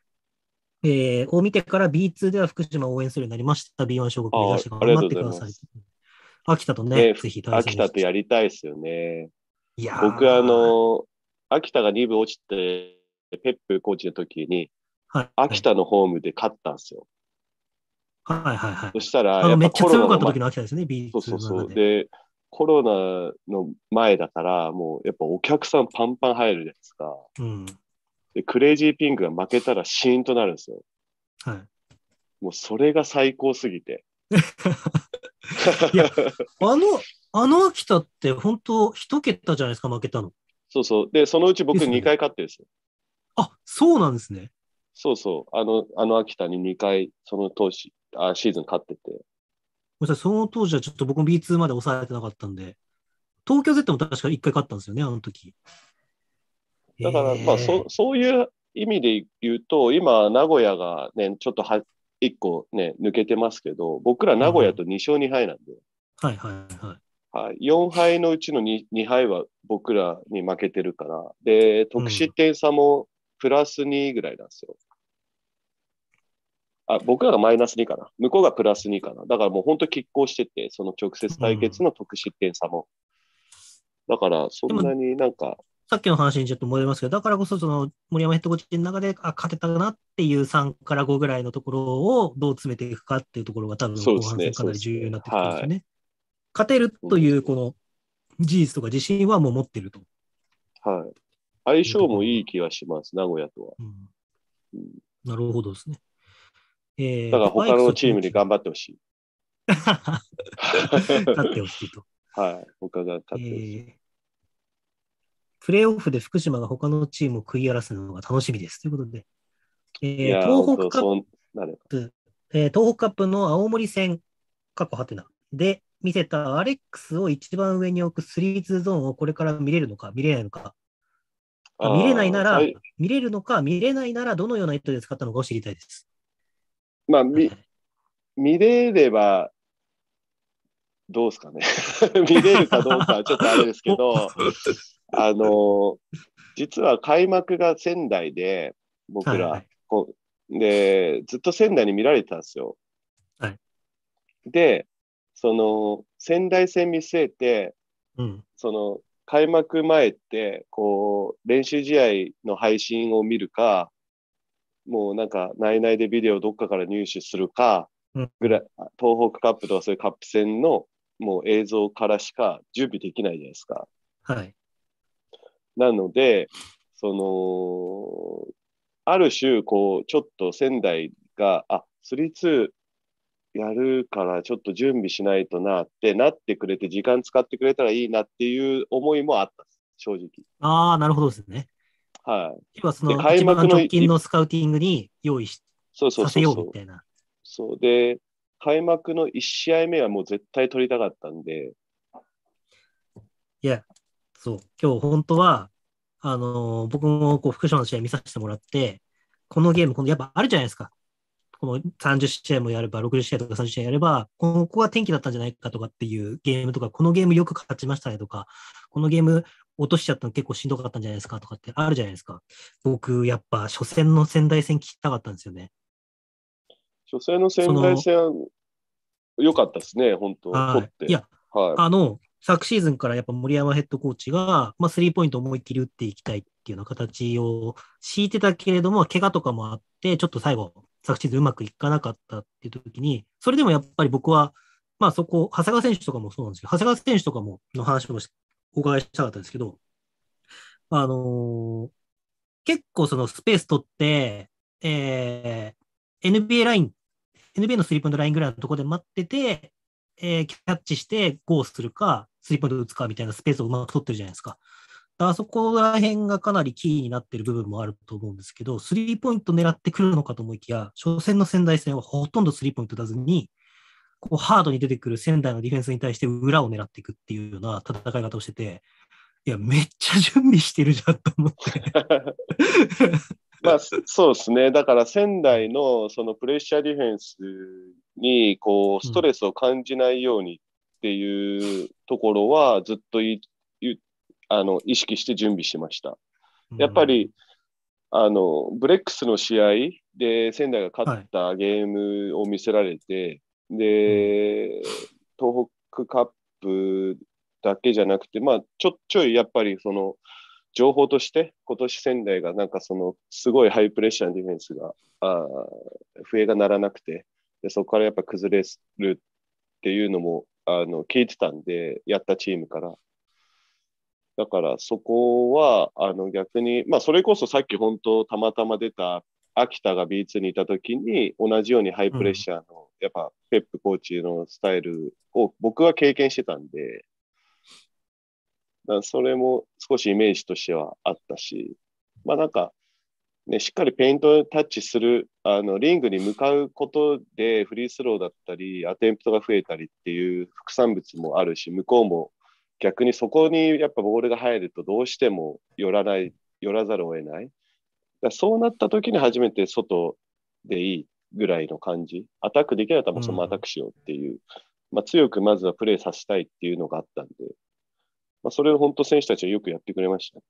えー、を見てから B2 では福島を応援するようになりました。B1 昇格目指して頑張ってください。秋田とね、えー、ぜひ秋田とやりたいですよね。いや僕、あの、秋田が2部落ちて、ペップコーチの時に、はい、秋田のホームで勝ったんですよ。はいはいはい。そしたら、めっちゃ強かった時の秋田ですね、B2 そうそうそう。で、コロナの前だから、もうやっぱお客さんパンパン入るじゃないですか。うん、で、クレイジーピンクが負けたらシーンとなるんですよ。はい。もうそれが最高すぎて。<laughs> いや、あの、あの秋田って本当一桁じゃないですか、負けたの。そうそう。で、そのうち僕2回勝ってるんですよ。あ、そうなんですね。そうそう。あの、あの秋田に2回、その投資あシーズン勝ってて。ごめんなさい、その当時はちょっと僕も B2 まで抑えてなかったんで、東京 Z も確か1回勝ったんですよね、あの時。だから、えー、まあそ、そういう意味で言うと、今、名古屋がね、ちょっとは1個ね、抜けてますけど、僕ら名古屋と2勝2敗なんで。はいはいはい。はい、4敗のうちの 2, 2敗は僕らに負けてるから、で、得失点差もプラス2ぐらいなんですよ。あ僕らがマイナス2かな。向こうがプラス2かな。だからもう本当拮抗してて、その直接対決の得失点差も。だからそんなになんか。さっきの話にちょっと戻りますけど、だからこそ、その森山ヘッドコーチの中で、あ、勝てたなっていう3から5ぐらいのところをどう詰めていくかっていうところが、多分後半戦かなり重要になってくるんですよね。ねねはい、勝てるというこの事実とか自信はもう持ってると。はい。相性もいい気がします、名古屋とは。うん、なるほどですね。えー、だから他のチームに頑張ってほしい。勝ってほしいと。<laughs> はい、他が勝ってほしい、えー。プレーオフで福島が他のチームを食い荒らすのが楽しみです。ということで、えー、東北カップ、えー、東北カップの青森戦、過去ハテナで見せたアレックスを一番上に置くスリツーゾーンをこれから見れるのか、見れないのか。見れないなら、はい、見れるのか、見れないなら、どのような意図で使ったのかを知りたいです。まあ、見、見れれば、どうですかね。<laughs> 見れるかどうかはちょっとあれですけど、<laughs> あの、実は開幕が仙台で、僕ら、はいこう、で、ずっと仙台に見られてたんですよ。はい、で、その、仙台戦見据えて、うん、その、開幕前って、こう、練習試合の配信を見るか、もうなんか、内々でビデオどっかから入手するか、ぐらい、東北カップとかそういうカップ戦のもう映像からしか準備できないじゃないですか。はい。なので、その、ある種、こう、ちょっと仙台が、あ、3-2やるからちょっと準備しないとなってなってくれて、時間使ってくれたらいいなっていう思いもあった正直。ああ、なるほどですね。はい。要はその直近のスカウティングに用意しそうそうそううみたいな。そうで、開幕の1試合目はもう絶対取りたかったんで。いや、そう、今日本当は、あのー、僕もこう福島の試合見させてもらって、このゲーム、このやっぱあるじゃないですか。この30試合もやれば、60試合とか30試合やれば、ここは天気だったんじゃないかとかっていうゲームとか、このゲームよく勝ちましたねとか、このゲーム落としちゃったの結構しんどかったんじゃないですかとかってあるじゃないですか。僕、やっぱ初戦の仙台戦聞きたかったんですよね。初戦の仙台戦、良かったですね、本当、って。いや、はい、あの、昨シーズンからやっぱ森山ヘッドコーチが、まあ、スリーポイント思いっきり打っていきたいっていうような形を敷いてたけれども、怪我とかもあって、ちょっと最後、昨シーズンうまくいかなかったっていう時に、それでもやっぱり僕は、まあそこ、長谷川選手とかもそうなんですけど、長谷川選手とかもの話もお伺いしたかったんですけど、あのー、結構そのスペース取って、えー、NBA ライン、NBA のスリーポイントラインぐらいのところで待ってて、えー、キャッチしてゴーするか、スリーポイント打つかみたいなスペースをうまく取ってるじゃないですか。あそこら辺がかなりキーになってる部分もあると思うんですけど、スリーポイント狙ってくるのかと思いきや、初戦の仙台戦はほとんどスリーポイント出ずに、こうハードに出てくる仙台のディフェンスに対して裏を狙っていくっていうような戦い方をしてて、いや、めっちゃ準備してるじゃんと思って。<laughs> まあ、そうですね。だから仙台のそのプレッシャーディフェンスにこうストレスを感じないようにっていうところはずっといあの意識して準備してました。やっぱり、あのブレックスの試合で仙台が勝ったゲームを見せられて、で、東北カップだけじゃなくて、まあ、ちょっちょいやっぱりその情報として今年仙台がなんかそのすごいハイプレッシャーのディフェンスがあ笛が鳴らなくてでそこからやっぱ崩れるっていうのもあの聞いてたんでやったチームからだからそこはあの逆にまあそれこそさっき本当たまたま出た秋田がビーツにいた時に同じようにハイプレッシャーの、うん、やっぱペップコーチのスタイルを僕は経験してたんで、だそれも少しイメージとしてはあったし、まあなんか、ね、しっかりペイントタッチする、あのリングに向かうことでフリースローだったり、アテンプトが増えたりっていう副産物もあるし、向こうも逆にそこにやっぱボールが入るとどうしても寄らない、寄らざるを得ない。そうなった時に初めて外でいいぐらいの感じ、アタックできないともそのアタックしようっていう、うん、まあ、強くまずはプレーさせたいっていうのがあったんで、まあ、それを本当選手たちはよくやってくれました。い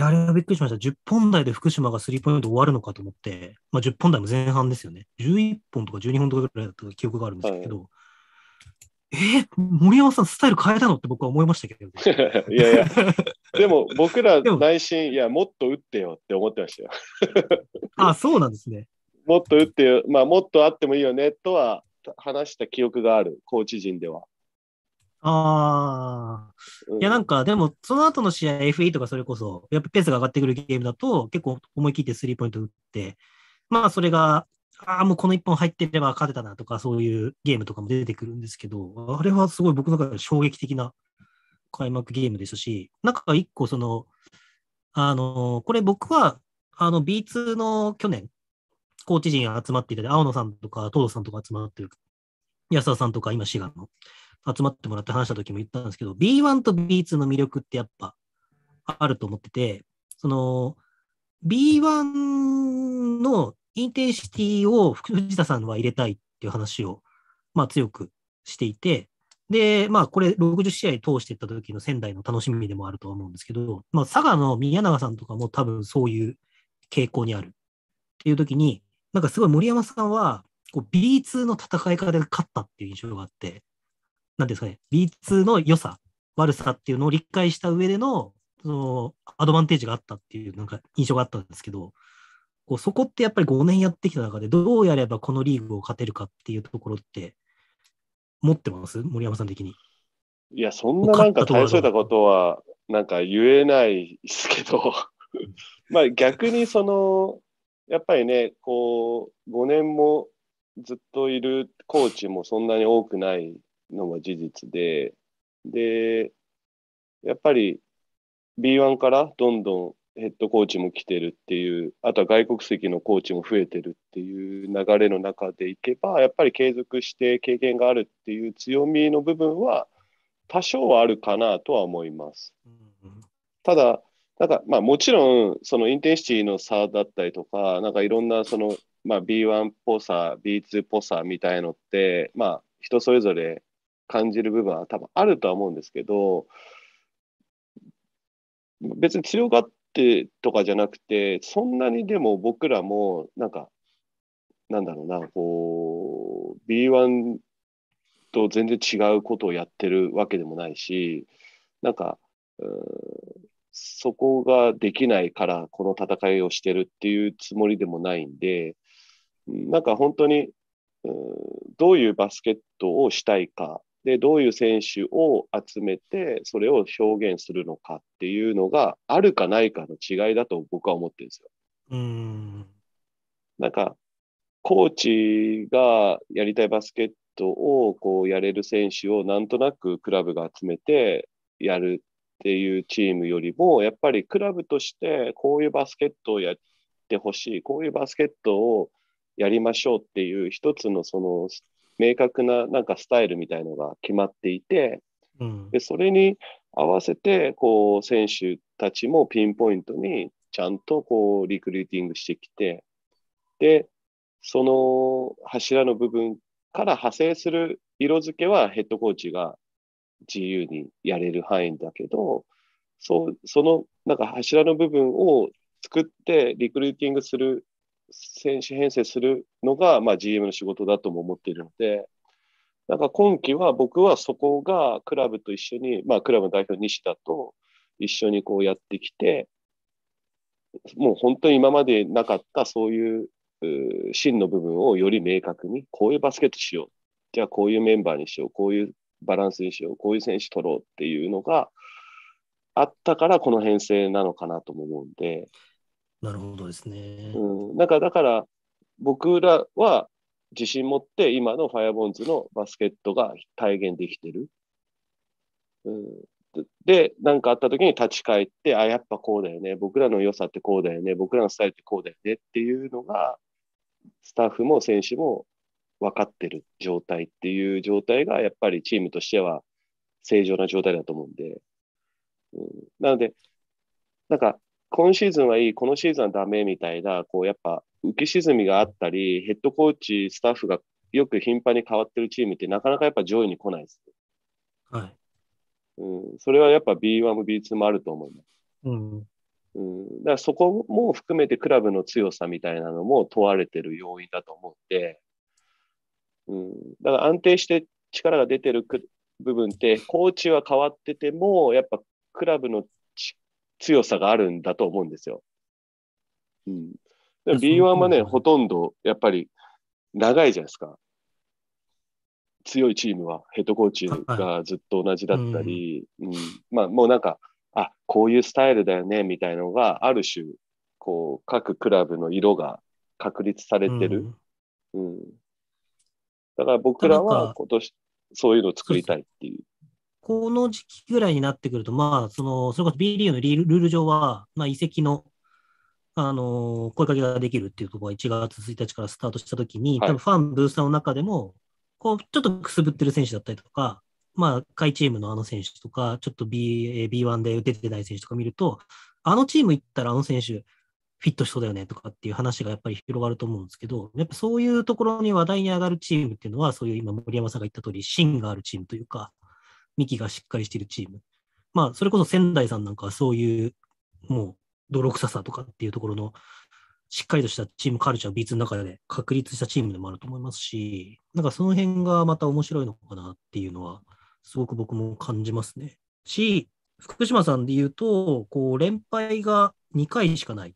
や、あれはびっくりしました。10本台で福島がスリーポイント終わるのかと思って、まあ、10本台も前半ですよね。11本とか12本とかぐらいだった記憶があるんですけど、はい、えー、森山さん、スタイル変えたのって僕は思いましたけど、<laughs> いやいや、<laughs> でも僕ら内心、いや、もっと打ってよって思ってましたよ。<laughs> あそうなんですね。もっと打ってよ、まあ、もっとあってもいいよねとは話した記憶がある、コーチ陣では。ああ、うん、いや、なんか、でも、その後の試合、FE とかそれこそ、やっぱペースが上がってくるゲームだと、結構思い切ってスリーポイント打って、まあ、それがああ、もうこの1本入ってれば勝てたなとか、そういうゲームとかも出てくるんですけど、あれはすごい僕の中で衝撃的な開幕ゲームですし、なんか1個、その、あの、これ僕は、あの、B2 の去年、コーチ陣集まっていただいて、青野さんとか、東堂さんとか集まってる、安田さんとか、今、滋賀の、集まってもらって話した時も言ったんですけど、B1 と B2 の魅力ってやっぱあると思ってて、その、B1 のインテンシティを藤田さんは入れたいっていう話を、まあ、強くしていて、で、まあ、これ、60試合通していった時の仙台の楽しみでもあるとは思うんですけど、まあ、佐賀の宮永さんとかも多分そういう傾向にあるっていう時に、なんかすごい森山さんは、こう B2 の戦い方で勝ったっていう印象があって、なんですかね、B2 の良さ、悪さっていうのを理解した上での、その、アドバンテージがあったっていう、なんか印象があったんですけど、こうそこってやっぱり5年やってきた中で、どうやればこのリーグを勝てるかっていうところって、持ってます森山さん的に。いや、そんななんか大それたことは、なんか言えないですけど、まあ逆にその、やっぱりね、こう、5年もずっといるコーチもそんなに多くないのが事実で、で、やっぱり B1 からどんどんヘッドコーチも来てるっていう、あとは外国籍のコーチも増えてるっていう流れの中でいけば、やっぱり継続して経験があるっていう強みの部分は、多少はあるかなとは思います。ただ、なんかまあもちろん、そのインテンシティの差だったりとか、なんかいろんなその、まあ、B1 っぽさ、B2 っぽさみたいのって、まあ、人それぞれ感じる部分は多分あるとは思うんですけど、別に強がっってとかじゃなくて、そんなにでも僕らも、なんか、なんだろうな、こう、B1 と全然違うことをやってるわけでもないし、なんか、そこができないから、この戦いをしてるっていうつもりでもないんで、なんか本当に、どういうバスケットをしたいかでどういう選手を集めてそれを表現するのかっていうのがあるかないかの違いだと僕は思ってるんですよ。うんなんかコーチがやりたいバスケットをこうやれる選手をなんとなくクラブが集めてやるっていうチームよりもやっぱりクラブとしてこういうバスケットをやってほしいこういうバスケットをやりましょうっていう一つのその明確ななんかスタイルみたいのが決まっていて、うん、でそれに合わせてこう選手たちもピンポイントにちゃんとこうリクルーティングしてきてでその柱の部分から派生する色付けはヘッドコーチが自由にやれる範囲だけどそそのなんか柱の部分を作ってリクルーティングする選手編成するのが、まあ、GM の仕事だとも思っているので、なんか今季は僕はそこがクラブと一緒に、まあ、クラブの代表西田と一緒にこうやってきて、もう本当に今までなかったそういう真の部分をより明確に、こういうバスケットしよう。じゃあこういうメンバーにしよう。こういうバランスにしよう。こういう選手取ろうっていうのがあったから、この編成なのかなとも思うんで。なるほどですね。うん、なんかだから僕らは自信持って今のファイアボンズのバスケットが体現できてる。うん、で、何かあった時に立ち返って、あ、やっぱこうだよね。僕らの良さってこうだよね。僕らのスタイルってこうだよねっていうのが、スタッフも選手も分かってる状態っていう状態が、やっぱりチームとしては正常な状態だと思うんで。うん、なので、なんか今シーズンはいい、このシーズンはダメみたいな、こうやっぱ浮き沈みがあったり、ヘッドコーチ、スタッフがよく頻繁に変わってるチームって、なかなかやっぱ上位に来ないです。はい。うん、それはやっぱ B1 も B2 もあると思います。うん。うん、だからそこも含めてクラブの強さみたいなのも問われてる要因だと思って、うん、だから安定して力が出てる部分って、コーチは変わってても、やっぱクラブの強さがあるんだと思うんですよ。うん。B1 はね、ほとんどやっぱり長いじゃないですか。強いチームはヘッドコーチがずっと同じだったり、うん、うん、まあもうなんか、あこういうスタイルだよねみたいのが、ある種、こう、各クラブの色が確立されてる。うん、うん、だから僕らは今年、そういうのを作りたいっていう。この時期ぐらいになってくると、まあ、その、それこそ B リーグのルール上は、まあ、移籍の、あのー、声かけができるっていうところが1月1日からスタートしたときに、はい、多分ファン、ブースターの中でも、こう、ちょっとくすぶってる選手だったりとか、まあ、下位チームのあの選手とか、ちょっと B、B1 で出てない選手とか見ると、あのチーム行ったらあの選手、フィットしそうだよねとかっていう話がやっぱり広がると思うんですけど、やっぱそういうところに話題に上がるチームっていうのは、そういう今森山さんが言った通り、芯があるチームというか、幹がしっかりしているチーム。まあ、それこそ仙台さんなんかはそういう、もう、泥臭さとかっていうところの、しっかりとしたチームカルチャー、ビーツの中で確立したチームでもあると思いますし、なんかその辺がまた面白いのかなっていうのは、すごく僕も感じますね。し、福島さんで言うと、こう、連敗が2回しかない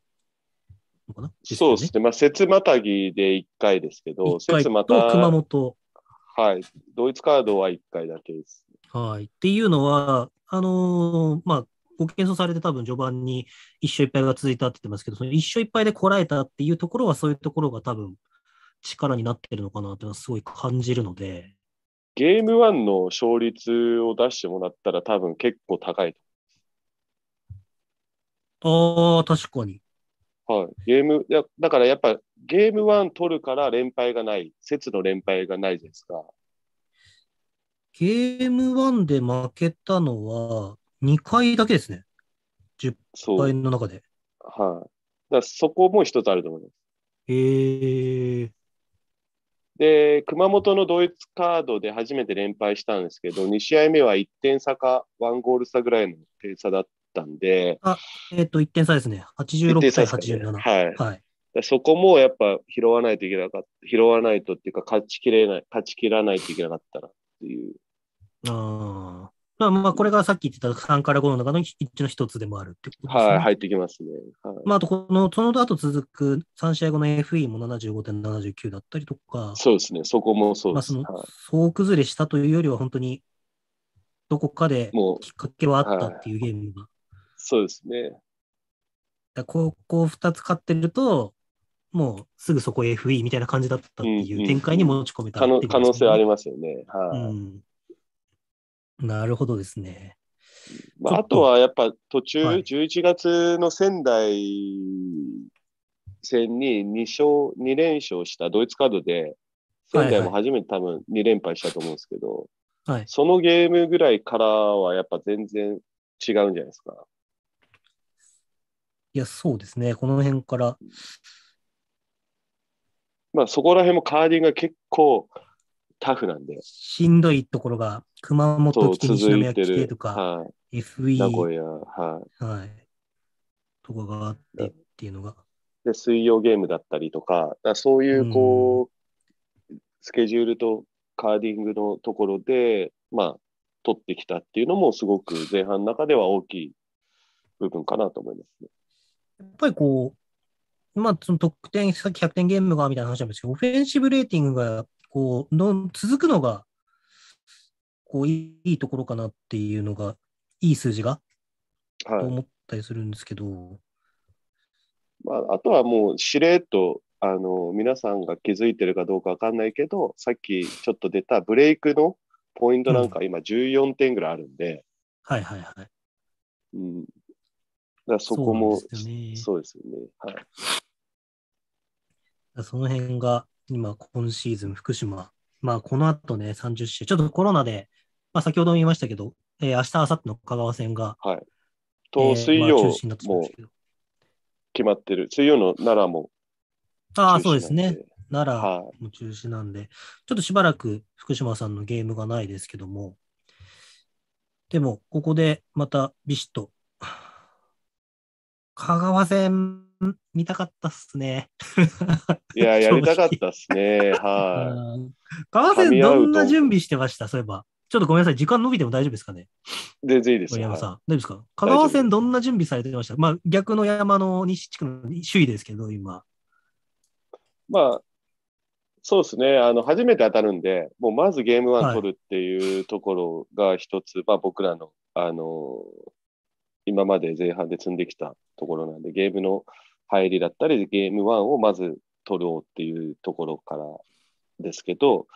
のかな、ね、そうですね。まあ、節またぎで1回ですけど、節また。熊本。はい。ドイツカードは1回だけですはい、っていうのは、あのー、まあ、ご謙遜されて多分序盤に一勝一敗が続いたって言ってますけど、その一勝一敗でこらえたっていうところは、そういうところが多分力になってるのかなっていうのはすごい感じるので。ゲーム1の勝率を出してもらったら多分結構高いとああ、確かに。はい。ゲーム、だからやっぱゲーム1取るから連敗がない、節の連敗がないじゃないですか。ゲーム1で負けたのは2回だけですね。10回の中で。はい、あ、そこも一つあると思います。へえで、熊本のドイツカードで初めて連敗したんですけど、2試合目は1点差か1ゴール差ぐらいの点差だったんで。あ、えっ、ー、と、1点差ですね。86対87。ね、はい。はいそこもやっぱ拾わないといけなかった、拾わないとっていうか勝ちきれない、勝ちきらないといけなかったなっていう。ああ。まあ、これがさっき言ってた3から5の中の一致の一つでもあるってことですね。はい、入ってきますね。はい、まあ、あと、この、その後続く3試合後の FE も75.79だったりとか。そうですね、そこもそうです。まあ、その、総崩れしたというよりは、本当に、どこかできっかけはあったっていうゲームが。はい、そうですね。高校2つ勝ってると、もうすぐそこ FE みたいな感じだったっていう展開に持ち込めた、ねうんうん、可能性ありますよね。はうん、なるほどですね。まあ、あとはやっぱ途中、はい、11月の仙台戦に2勝、2連勝したドイツカードで、仙台も初めて多分2連敗したと思うんですけど、はい、はい、そのゲームぐらいからはやっぱ全然違うんじゃないですか。いや、そうですね。この辺から、まあそこら辺もカーディングが結構タフなんで。しんどいところが、熊本来て、西宮来てとか、はい、FE、名古屋、はい。はい。とかがあってっていうのが。で、水曜ゲームだったりとか、かそういうこう、うん、スケジュールとカーディングのところで、まあ、取ってきたっていうのもすごく前半の中では大きい部分かなと思いますね。やっぱりこう、まあ、その得点、さっき100点ゲームがみたいな話なんですけど、オフェンシブレーティングがこうの続くのがこういいところかなっていうのが、いい数字が、はい、と思ったりするんですけど。まあ、あとはもう、しれっとあの皆さんが気づいてるかどうか分かんないけど、さっきちょっと出たブレイクのポイントなんか、今14点ぐらいあるんで。うん、はいはいはい。うん、だそこもそう、ね、そうですよね。はいその辺が今、今シーズン、福島、まあ、この後ね、30試合、ちょっとコロナで、まあ、先ほども言いましたけど、えー、明日、明後日の香川戦が、はい、と、水曜、まあ、も決まってる、水曜の奈良も。ああ、そうですね。奈良も中止なんで、はい、ちょっとしばらく福島さんのゲームがないですけども、でも、ここでまたビシッと、香川戦見たかったっすね。<laughs> いや、やりたかったっすね。はい。川瀬どんな準備してましたそういえば。ちょっとごめんなさい。時間伸びても大丈夫ですかね。全然いいです山さん、大丈夫ですか香川線どんな準備されてましたまあ、逆の山の西地区の首位ですけど、今。まあ、そうですね。あの、初めて当たるんで、もうまずゲームン取るっていうところが一つ、はい、まあ僕らの、あの、今まで前半で積んできたところなんで、ゲームの入りだったり、ゲーム1をまず取ろうっていうところからですけど、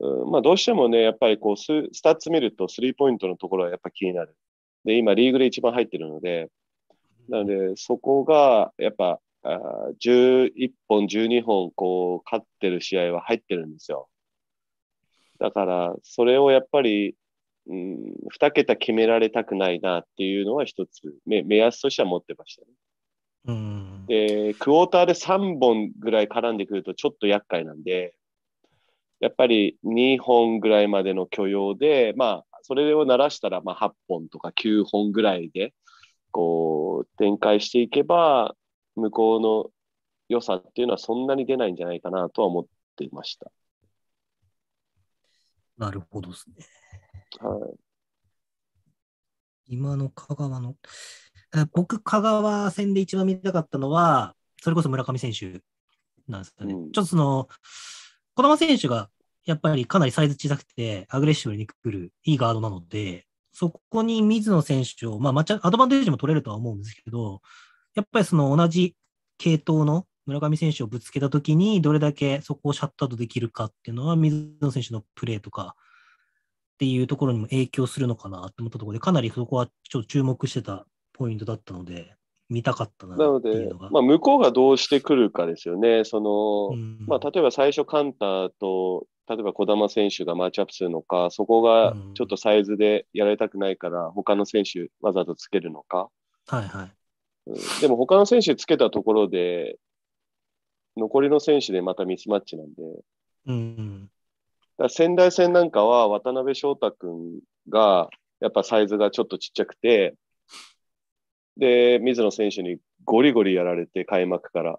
うんまあ、どうしてもね、やっぱりこうススタッツ見ると、スリーポイントのところはやっぱ気になる。で、今、リーグで一番入ってるので、なので、そこがやっぱあ11本、12本こう勝ってる試合は入ってるんですよ。だから、それをやっぱり、うん、2桁決められたくないなっていうのは一つ目、目安としては持ってましたね。で、クォーターで3本ぐらい絡んでくるとちょっと厄介なんで、やっぱり2本ぐらいまでの許容で、まあ、それを鳴らしたらまあ8本とか9本ぐらいで、こう、展開していけば、向こうの良さっていうのはそんなに出ないんじゃないかなとは思っていました。なるほどですね。はい。今の香川の僕、香川戦で一番見たかったのは、それこそ村上選手なんですよね。うん、ちょっとその、児玉選手がやっぱりかなりサイズ小さくて、アグレッシブに来る、いいガードなので、そこに水野選手を、まあ、アドバンテージも取れるとは思うんですけど、やっぱりその同じ系統の村上選手をぶつけたときに、どれだけそこをシャットアウトできるかっていうのは、水野選手のプレーとかっていうところにも影響するのかなと思ったところで、かなりそこはちょっと注目してたポイントだったので、見たかったななので、まあ、向こうがどうしてくるかですよね。その、うん、まあ、例えば最初カンタと、例えば児玉選手がマッチアップするのか、そこがちょっとサイズでやられたくないから、他の選手わざとつけるのか。はいはい。でも他の選手つけたところで、残りの選手でまたミスマッチなんで。うん、だ仙台戦なんかは渡辺翔太君が、やっぱサイズがちょっとちっちゃくて、で、水野選手にゴリゴリやられて、開幕から。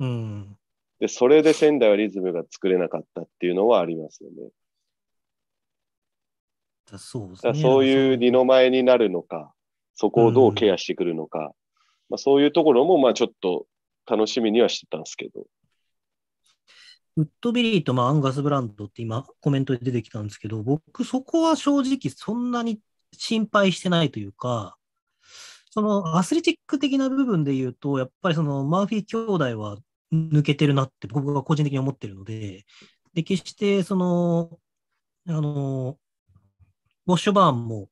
うん、で、それで仙台はリズムが作れなかったっていうのはありますよね。だそうですね。そういう二の前になるのか、そこをどうケアしてくるのか、うん、まあ、そういうところも、まあちょっと楽しみにはしてたんですけど。ウッドビリーとまあアンガス・ブランドって今コメントで出てきたんですけど、僕そこは正直そんなに心配してないというか、そのアスレチック的な部分で言うと、やっぱりそのマーフィー兄弟は抜けてるなって僕は個人的に思ってるので、で、決してその、あの、ウォッシュバーンも、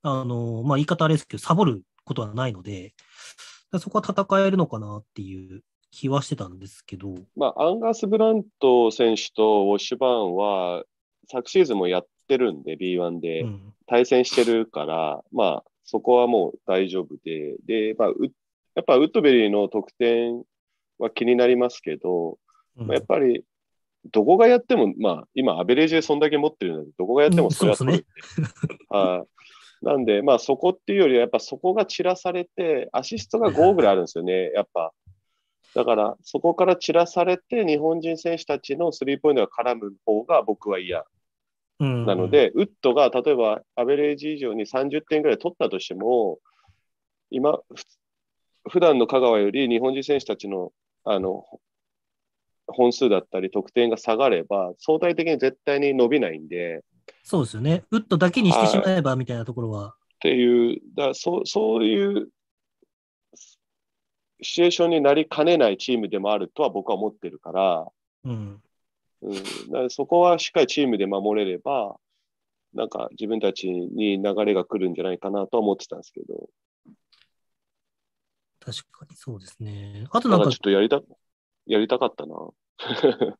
あの、まあ、言い方あれですけど、サボることはないので、そこは戦えるのかなっていう気はしてたんですけど。まあ、アンガース・ブラント選手とウォッシュバーンは、昨シーズンもやってるんで、B1 で、対戦してるから、うん、まあ、そこはもう大丈夫で、で、まあ、やっぱウッドベリーの得点は気になりますけど、やっぱりどこがやっても、まあ、今、アベレージでそんだけ持ってるので、どこがやってもそれは取る、うん、ねあ。なんで、まあ、そこっていうよりは、やっぱそこが散らされて、アシストが5ぐらいあるんですよね、やっぱ。だから、そこから散らされて、日本人選手たちのスリーポイントが絡む方が僕は嫌なので、ウッドが例えばアベレージ以上に30点ぐらい取ったとしても、今、普段の香川より日本人選手たちのあの本数だったり得点が下がれば、相対的に絶対に伸びないんで。そうですよね。ウッドだけにしてしまえばみたいなところは。っていう、だそそういうシチュエーションになりかねないチームでもあるとは僕は思ってるから、うん、うん、だからそこはしっかりチームで守れれば、なんか自分たちに流れが来るんじゃないかなとは思ってたんですけど。確かにそうですね。あとなんか。ちょっとやりた、やりたかったな。<laughs> は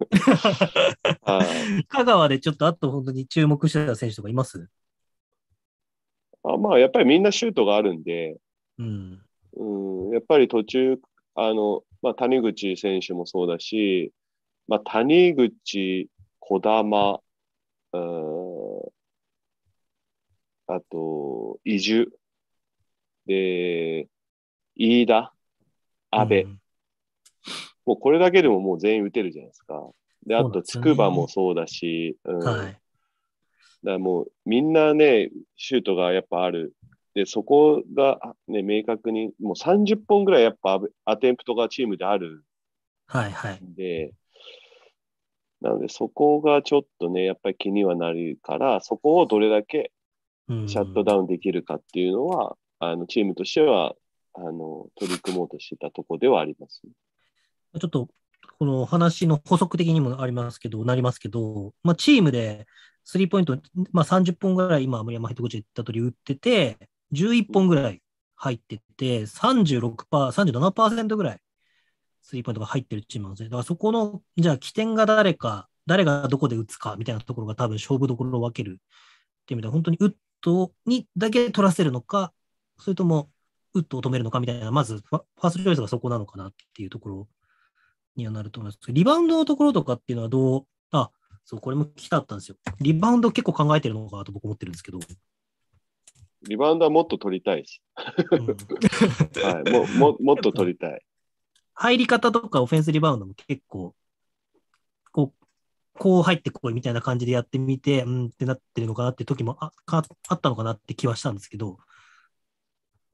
い、香川でちょっとあと本当に注目してた選手とかいますあまあ、やっぱりみんなシュートがあるんで、うん、うんやっぱり途中、あの、まあ、谷口選手もそうだし、まあ、谷口、小玉、あと、伊集、で、飯田、安倍、うん、もうこれだけでももう全員打てるじゃないですか。で、あと、筑波もそうだし、うん、はい、だもうみんなね、シュートがやっぱある。で、そこがね、明確に、もう30本ぐらいやっぱアテンプトがチームである。はいはい。で、なので、そこがちょっとね、やっぱり気にはなるから、そこをどれだけシャットダウンできるかっていうのは、うん、あのチームとしてはあの取り組もうとしてたとこではあります、ね、ちょっとこの話の補足的にもありますけど、なりますけど、まあ、チームでスリーポイント、まあ、30本ぐらい今、森山ヘッドコーチ言った通り打ってて、11本ぐらい入ってて、36%、37%ぐらいスリーポイントが入ってるチームなんでだからそこの、じゃあ起点が誰か、誰がどこで打つかみたいなところが多分勝負どころを分けるっていう意味では、本当にウッドにだけ取らせるのか、それともウッドを止めるのかみたいな、まずファーストチョイスがそこなのかなっていうところにはなると思います。リバウンドのところとかっていうのはどう、あ、そう、これも聞きたかったんですよ。リバウンド結構考えてるのかなと僕思ってるんですけど。リバウンドはもっと取りたいし。うん、<laughs> はい、もももっと取りたい。入り方とかオフェンスリバウンドも結構、こう、こう入ってこいみたいな感じでやってみて、うんってなってるのかなって時もあかあったのかなって気はしたんですけど。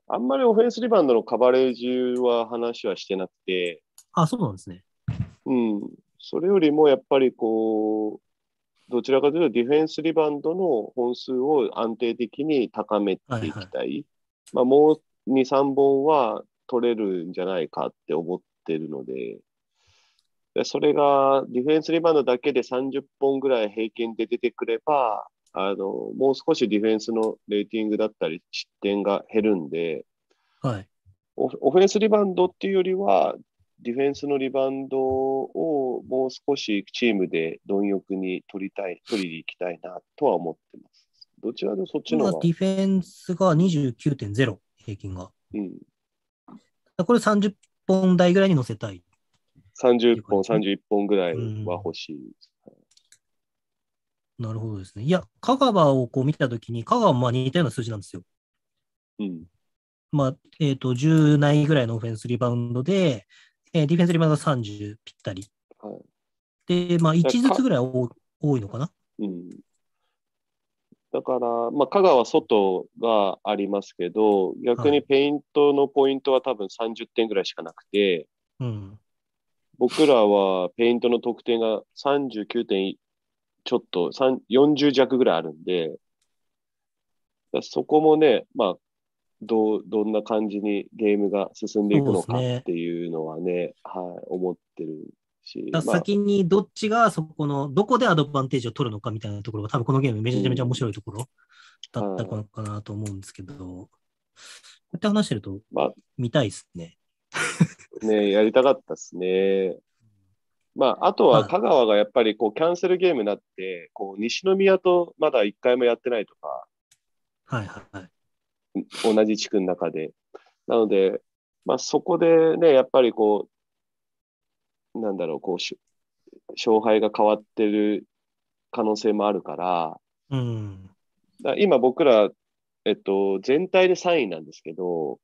あんまりオフェンスリバウンドのカバレージは話はしてなくて。あ、そうなんですね。うん。それよりもやっぱりこう、どちらかというとディフェンスリバウンドの本数を安定的に高めていきたい。はいはい、まあ、もう2、3本は取れるんじゃないかって思っってるので、でそれがディフェンスリバウンドだけで30本ぐらい平均で出てくれば、あのもう少しディフェンスのレーティングだったり、失点が減るんで、はい、オフェンスリバウンドっていうよりは、ディフェンスのリバウンドをもう少しチームで貪欲に取りたい、取りに行きたいなとは思ってます。どちらでそっちのディフェンスが29.0、平均が。うん、これ30本台ぐらいに載せたい。30本、31本ぐらいは欲しい、なるほどですね。いや、香川をこう見たときに、香川もまあ似たような数字なんですよ。うん。まあ、えっ、ー、と、10内ぐらいのオフェンスリバウンドで、えー、ディフェンスリバウンドが30ぴったり。はい、で、まあ、1ずつぐらい多いのかな。うん。だから、まあ、香川外がありますけど、逆にペイントのポイントは多分30点ぐらいしかなくて、うん、僕らはペイントの得点が39点ちょっと、40弱ぐらいあるんで、そこもね、まあ、どう、どんな感じにゲームが進んでいくのかっていうのはね、ねはい、思ってるし。先にどっちがそこの、どこでアドバンテージを取るのかみたいなところが、多分このゲームめちゃめちゃ面白いところだったかなと思うんですけど、うん、こうやって話してると、見たいですね。まあ、ねやりたかったですね。まあ、あとは香川がやっぱりこうキャンセルゲームになって、こう西宮とまだ1回もやってないとか、はいはい、同じ地区の中で。なので、まあ、そこでね、やっぱりこう、なんだろう、こう、勝敗が変わってる可能性もあるから、うん、今僕ら、えっと、全体で3位なんですけど、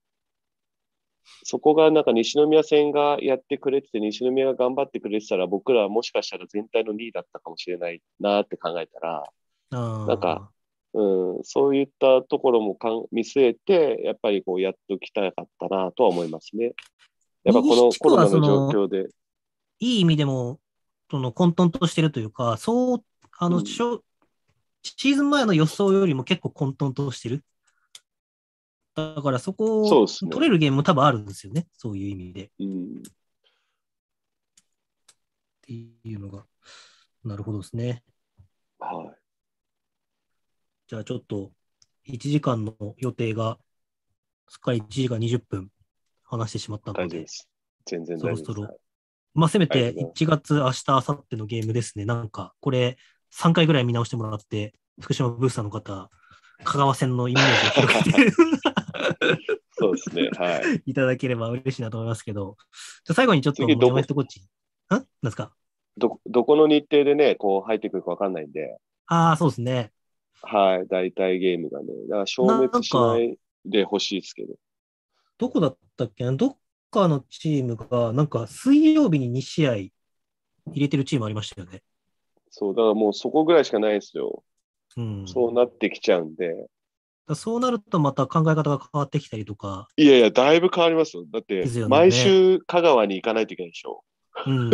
そこがなんか西宮戦がやってくれてて、西宮が頑張ってくれてたら、僕らはもしかしたら全体の2位だったかもしれないなって考えたら、なんか、うん、そういったところもかん見据えて、やっぱりこうやっときたかったなとは思いますね。やっぱこのコロナの状況で。いい意味でも、その混沌としてるというか、そう、あの、うん、シーズン前の予想よりも結構混沌としてる。だからそこを取れるゲームも多分あるんですよね、そういう意味で。うん、っていうのが、なるほどですね。はい。じゃあちょっと、1時間の予定が、すっかり1時間20分話してしまったので、全然そろそろまあ、せめて1月、明日、明後日のゲームですね。なんか、これ、3回ぐらい見直してもらって、福島ブースターの方、香川戦のイメージを広げて <laughs> そうですね。はい。いただければ嬉しいなと思いますけど、じゃ最後にちょっと、どこんなんですかどどこの日程でね、こう入ってくるか分かんないんで。ああ、そうですね。はい、大体ゲームがね。だから消滅しないでほしいですけど。どこだったっけどっカーのチームが、なんか水曜日に2試合入れてるチームありましたよね。そう、だからもうそこぐらいしかないですよ。うん、そうなってきちゃうんで。そうなるとまた考え方が変わってきたりとか。いやいや、だいぶ変わりますよ。だって、毎週香川に行かないといけないでしょ。うん、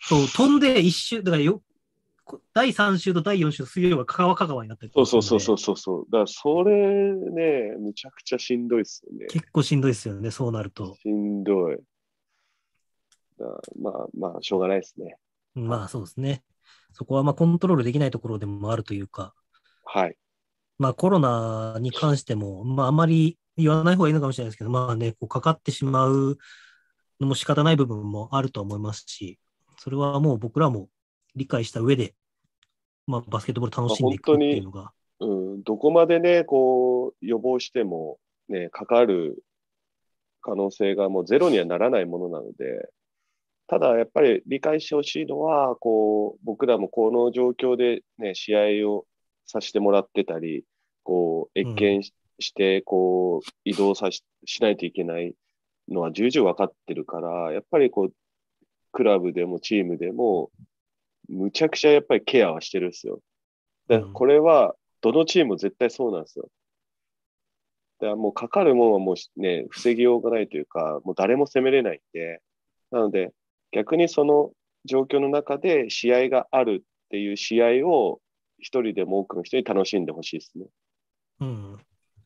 そう飛んで一周、だからよ第3週と第4週、水曜か香川香川になってる、そうそうそうそうそう。だからそれね、むちゃくちゃしんどいっすよね。結構しんどいっすよね、そうなると。しんどい。まあまあ、しょうがないですね。まあそうですね。そこはまあコントロールできないところでもあるというか。はい。まあコロナに関しても、まああまり言わない方がいいのかもしれないですけど、まあね、こうかかってしまうのも仕方ない部分もあると思いますし、それはもう僕らも理解した上でまあ、バスケットボール楽しんでいくっていうのが。うん、どこまでね、こう、予防しても、ね、かかる可能性がもうゼロにはならないものなので、ただやっぱり理解してほしいのは、こう、僕らもこの状況でね、試合をさせてもらってたり、こう、越見して、こう、移動さししないといけないのは重々分かってるから、やっぱりこう、クラブでもチームでも、むちゃくちゃやっぱりケアはしてるんですよ。これは、どのチームも絶対そうなんですよ。だからもうかかるもんはもうね、防ぎようがないというか、もう誰も攻めれないんで、なので、逆にその状況の中で試合があるっていう試合を、一人でも多くの人に楽しんでほしいですね。うん。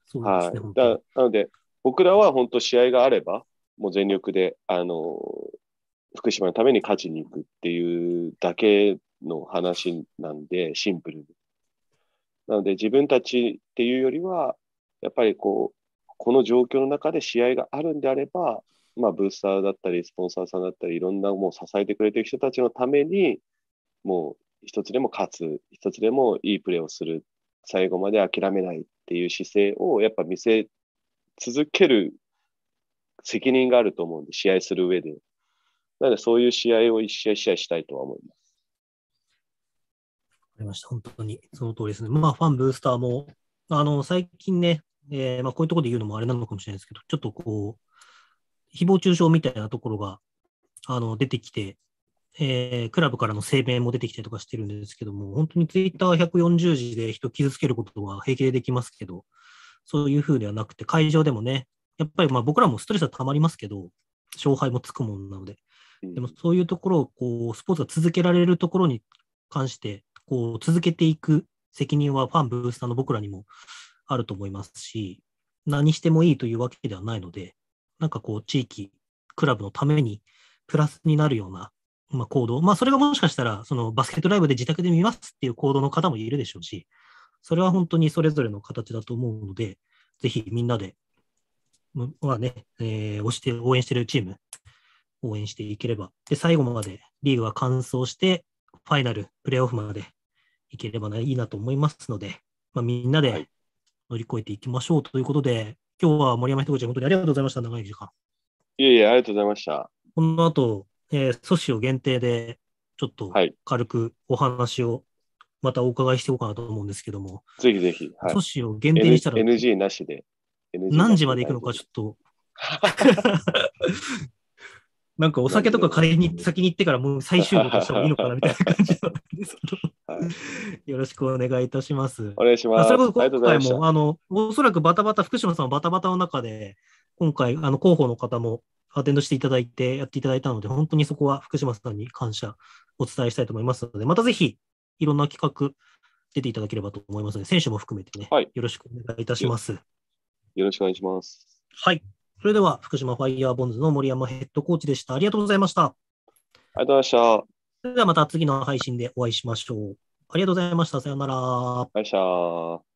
そうですね。はい、だなので、僕らは本当試合があれば、もう全力で、あの福島のために勝ちに行くっていうだけの話なんで、シンプルに。なので自分たちっていうよりは、やっぱりこう、この状況の中で試合があるんであれば、まあ、ブースターだったり、スポンサーさんだったり、いろんなもう支えてくれてる人たちのために、もう一つでも勝つ、一つでもいいプレーをする、最後まで諦めないっていう姿勢をやっぱ見せ続ける責任があると思うんで、試合する上で。なので、そういう試合を一試合試合したいとは思います。わかりました。本当に、その通りですね。まあ、ファン、ブースターも、あの、最近ね、えー、まあ、こういうところで言うのもあれなのかもしれないですけど、ちょっとこう、誹謗中傷みたいなところが、あの、出てきて、えー、クラブからの声明も出てきたりとかしてるんですけども、本当にツイッター140字で人傷つけることは平気でできますけど、そういうふうではなくて、会場でもね、やっぱりまあ僕らもストレスはたまりますけど、勝敗もつくもんなので、でもそういうところをこうスポーツが続けられるところに関してこう続けていく責任はファン、ブースターの僕らにもあると思いますし、何してもいいというわけではないので、なんかこう地域、クラブのためにプラスになるような、まあ、行動、まあ、それがもしかしたらそのバスケットライブで自宅で見ますっていう行動の方もいるでしょうし、それは本当にそれぞれの形だと思うので、ぜひみんなで、まあねえー、して応援してるチーム、応援していければ、で、最後までリーグは完走して、ファイナル、プレーオフまでいければいいなと思いますので、まあ、みんなで乗り越えていきましょうということで、はい、今日は森山ちゃん、本当にありがとうございました、長い時間。いえいえ、ありがとうございました。この後、えー、阻止を限定で、ちょっと軽くお話をまたお伺いしておこうかなと思うんですけども、はい、ぜひぜひ、はい、を限定にしたら、N、g なしで、何時まで行くのか、ちょっと。<laughs> なんかお酒とかカレーに、先に行ってからもう最終号としてもいいのかなみたいな感じだんですけどよろしくお願いいたします。お願いします。それこそ今回も、あの、おそらくバタバタ、福島さんはバタバタの中で、今回、あの、広報の方もアテンドしていただいて、やっていただいたので、本当にそこは福島さんに感謝お伝えしたいと思いますので、またぜひ、いろんな企画、出ていただければと思いますので、選手も含めてね、はい、よろしくお願いいたしますよろしくお願いします。はい。それでは福島ファイヤーボンズの森山ヘッドコーチでした。ありがとうございました。ありがとうございました。それではまた次の配信でお会いしましょう。ありがとうございました。さようなら。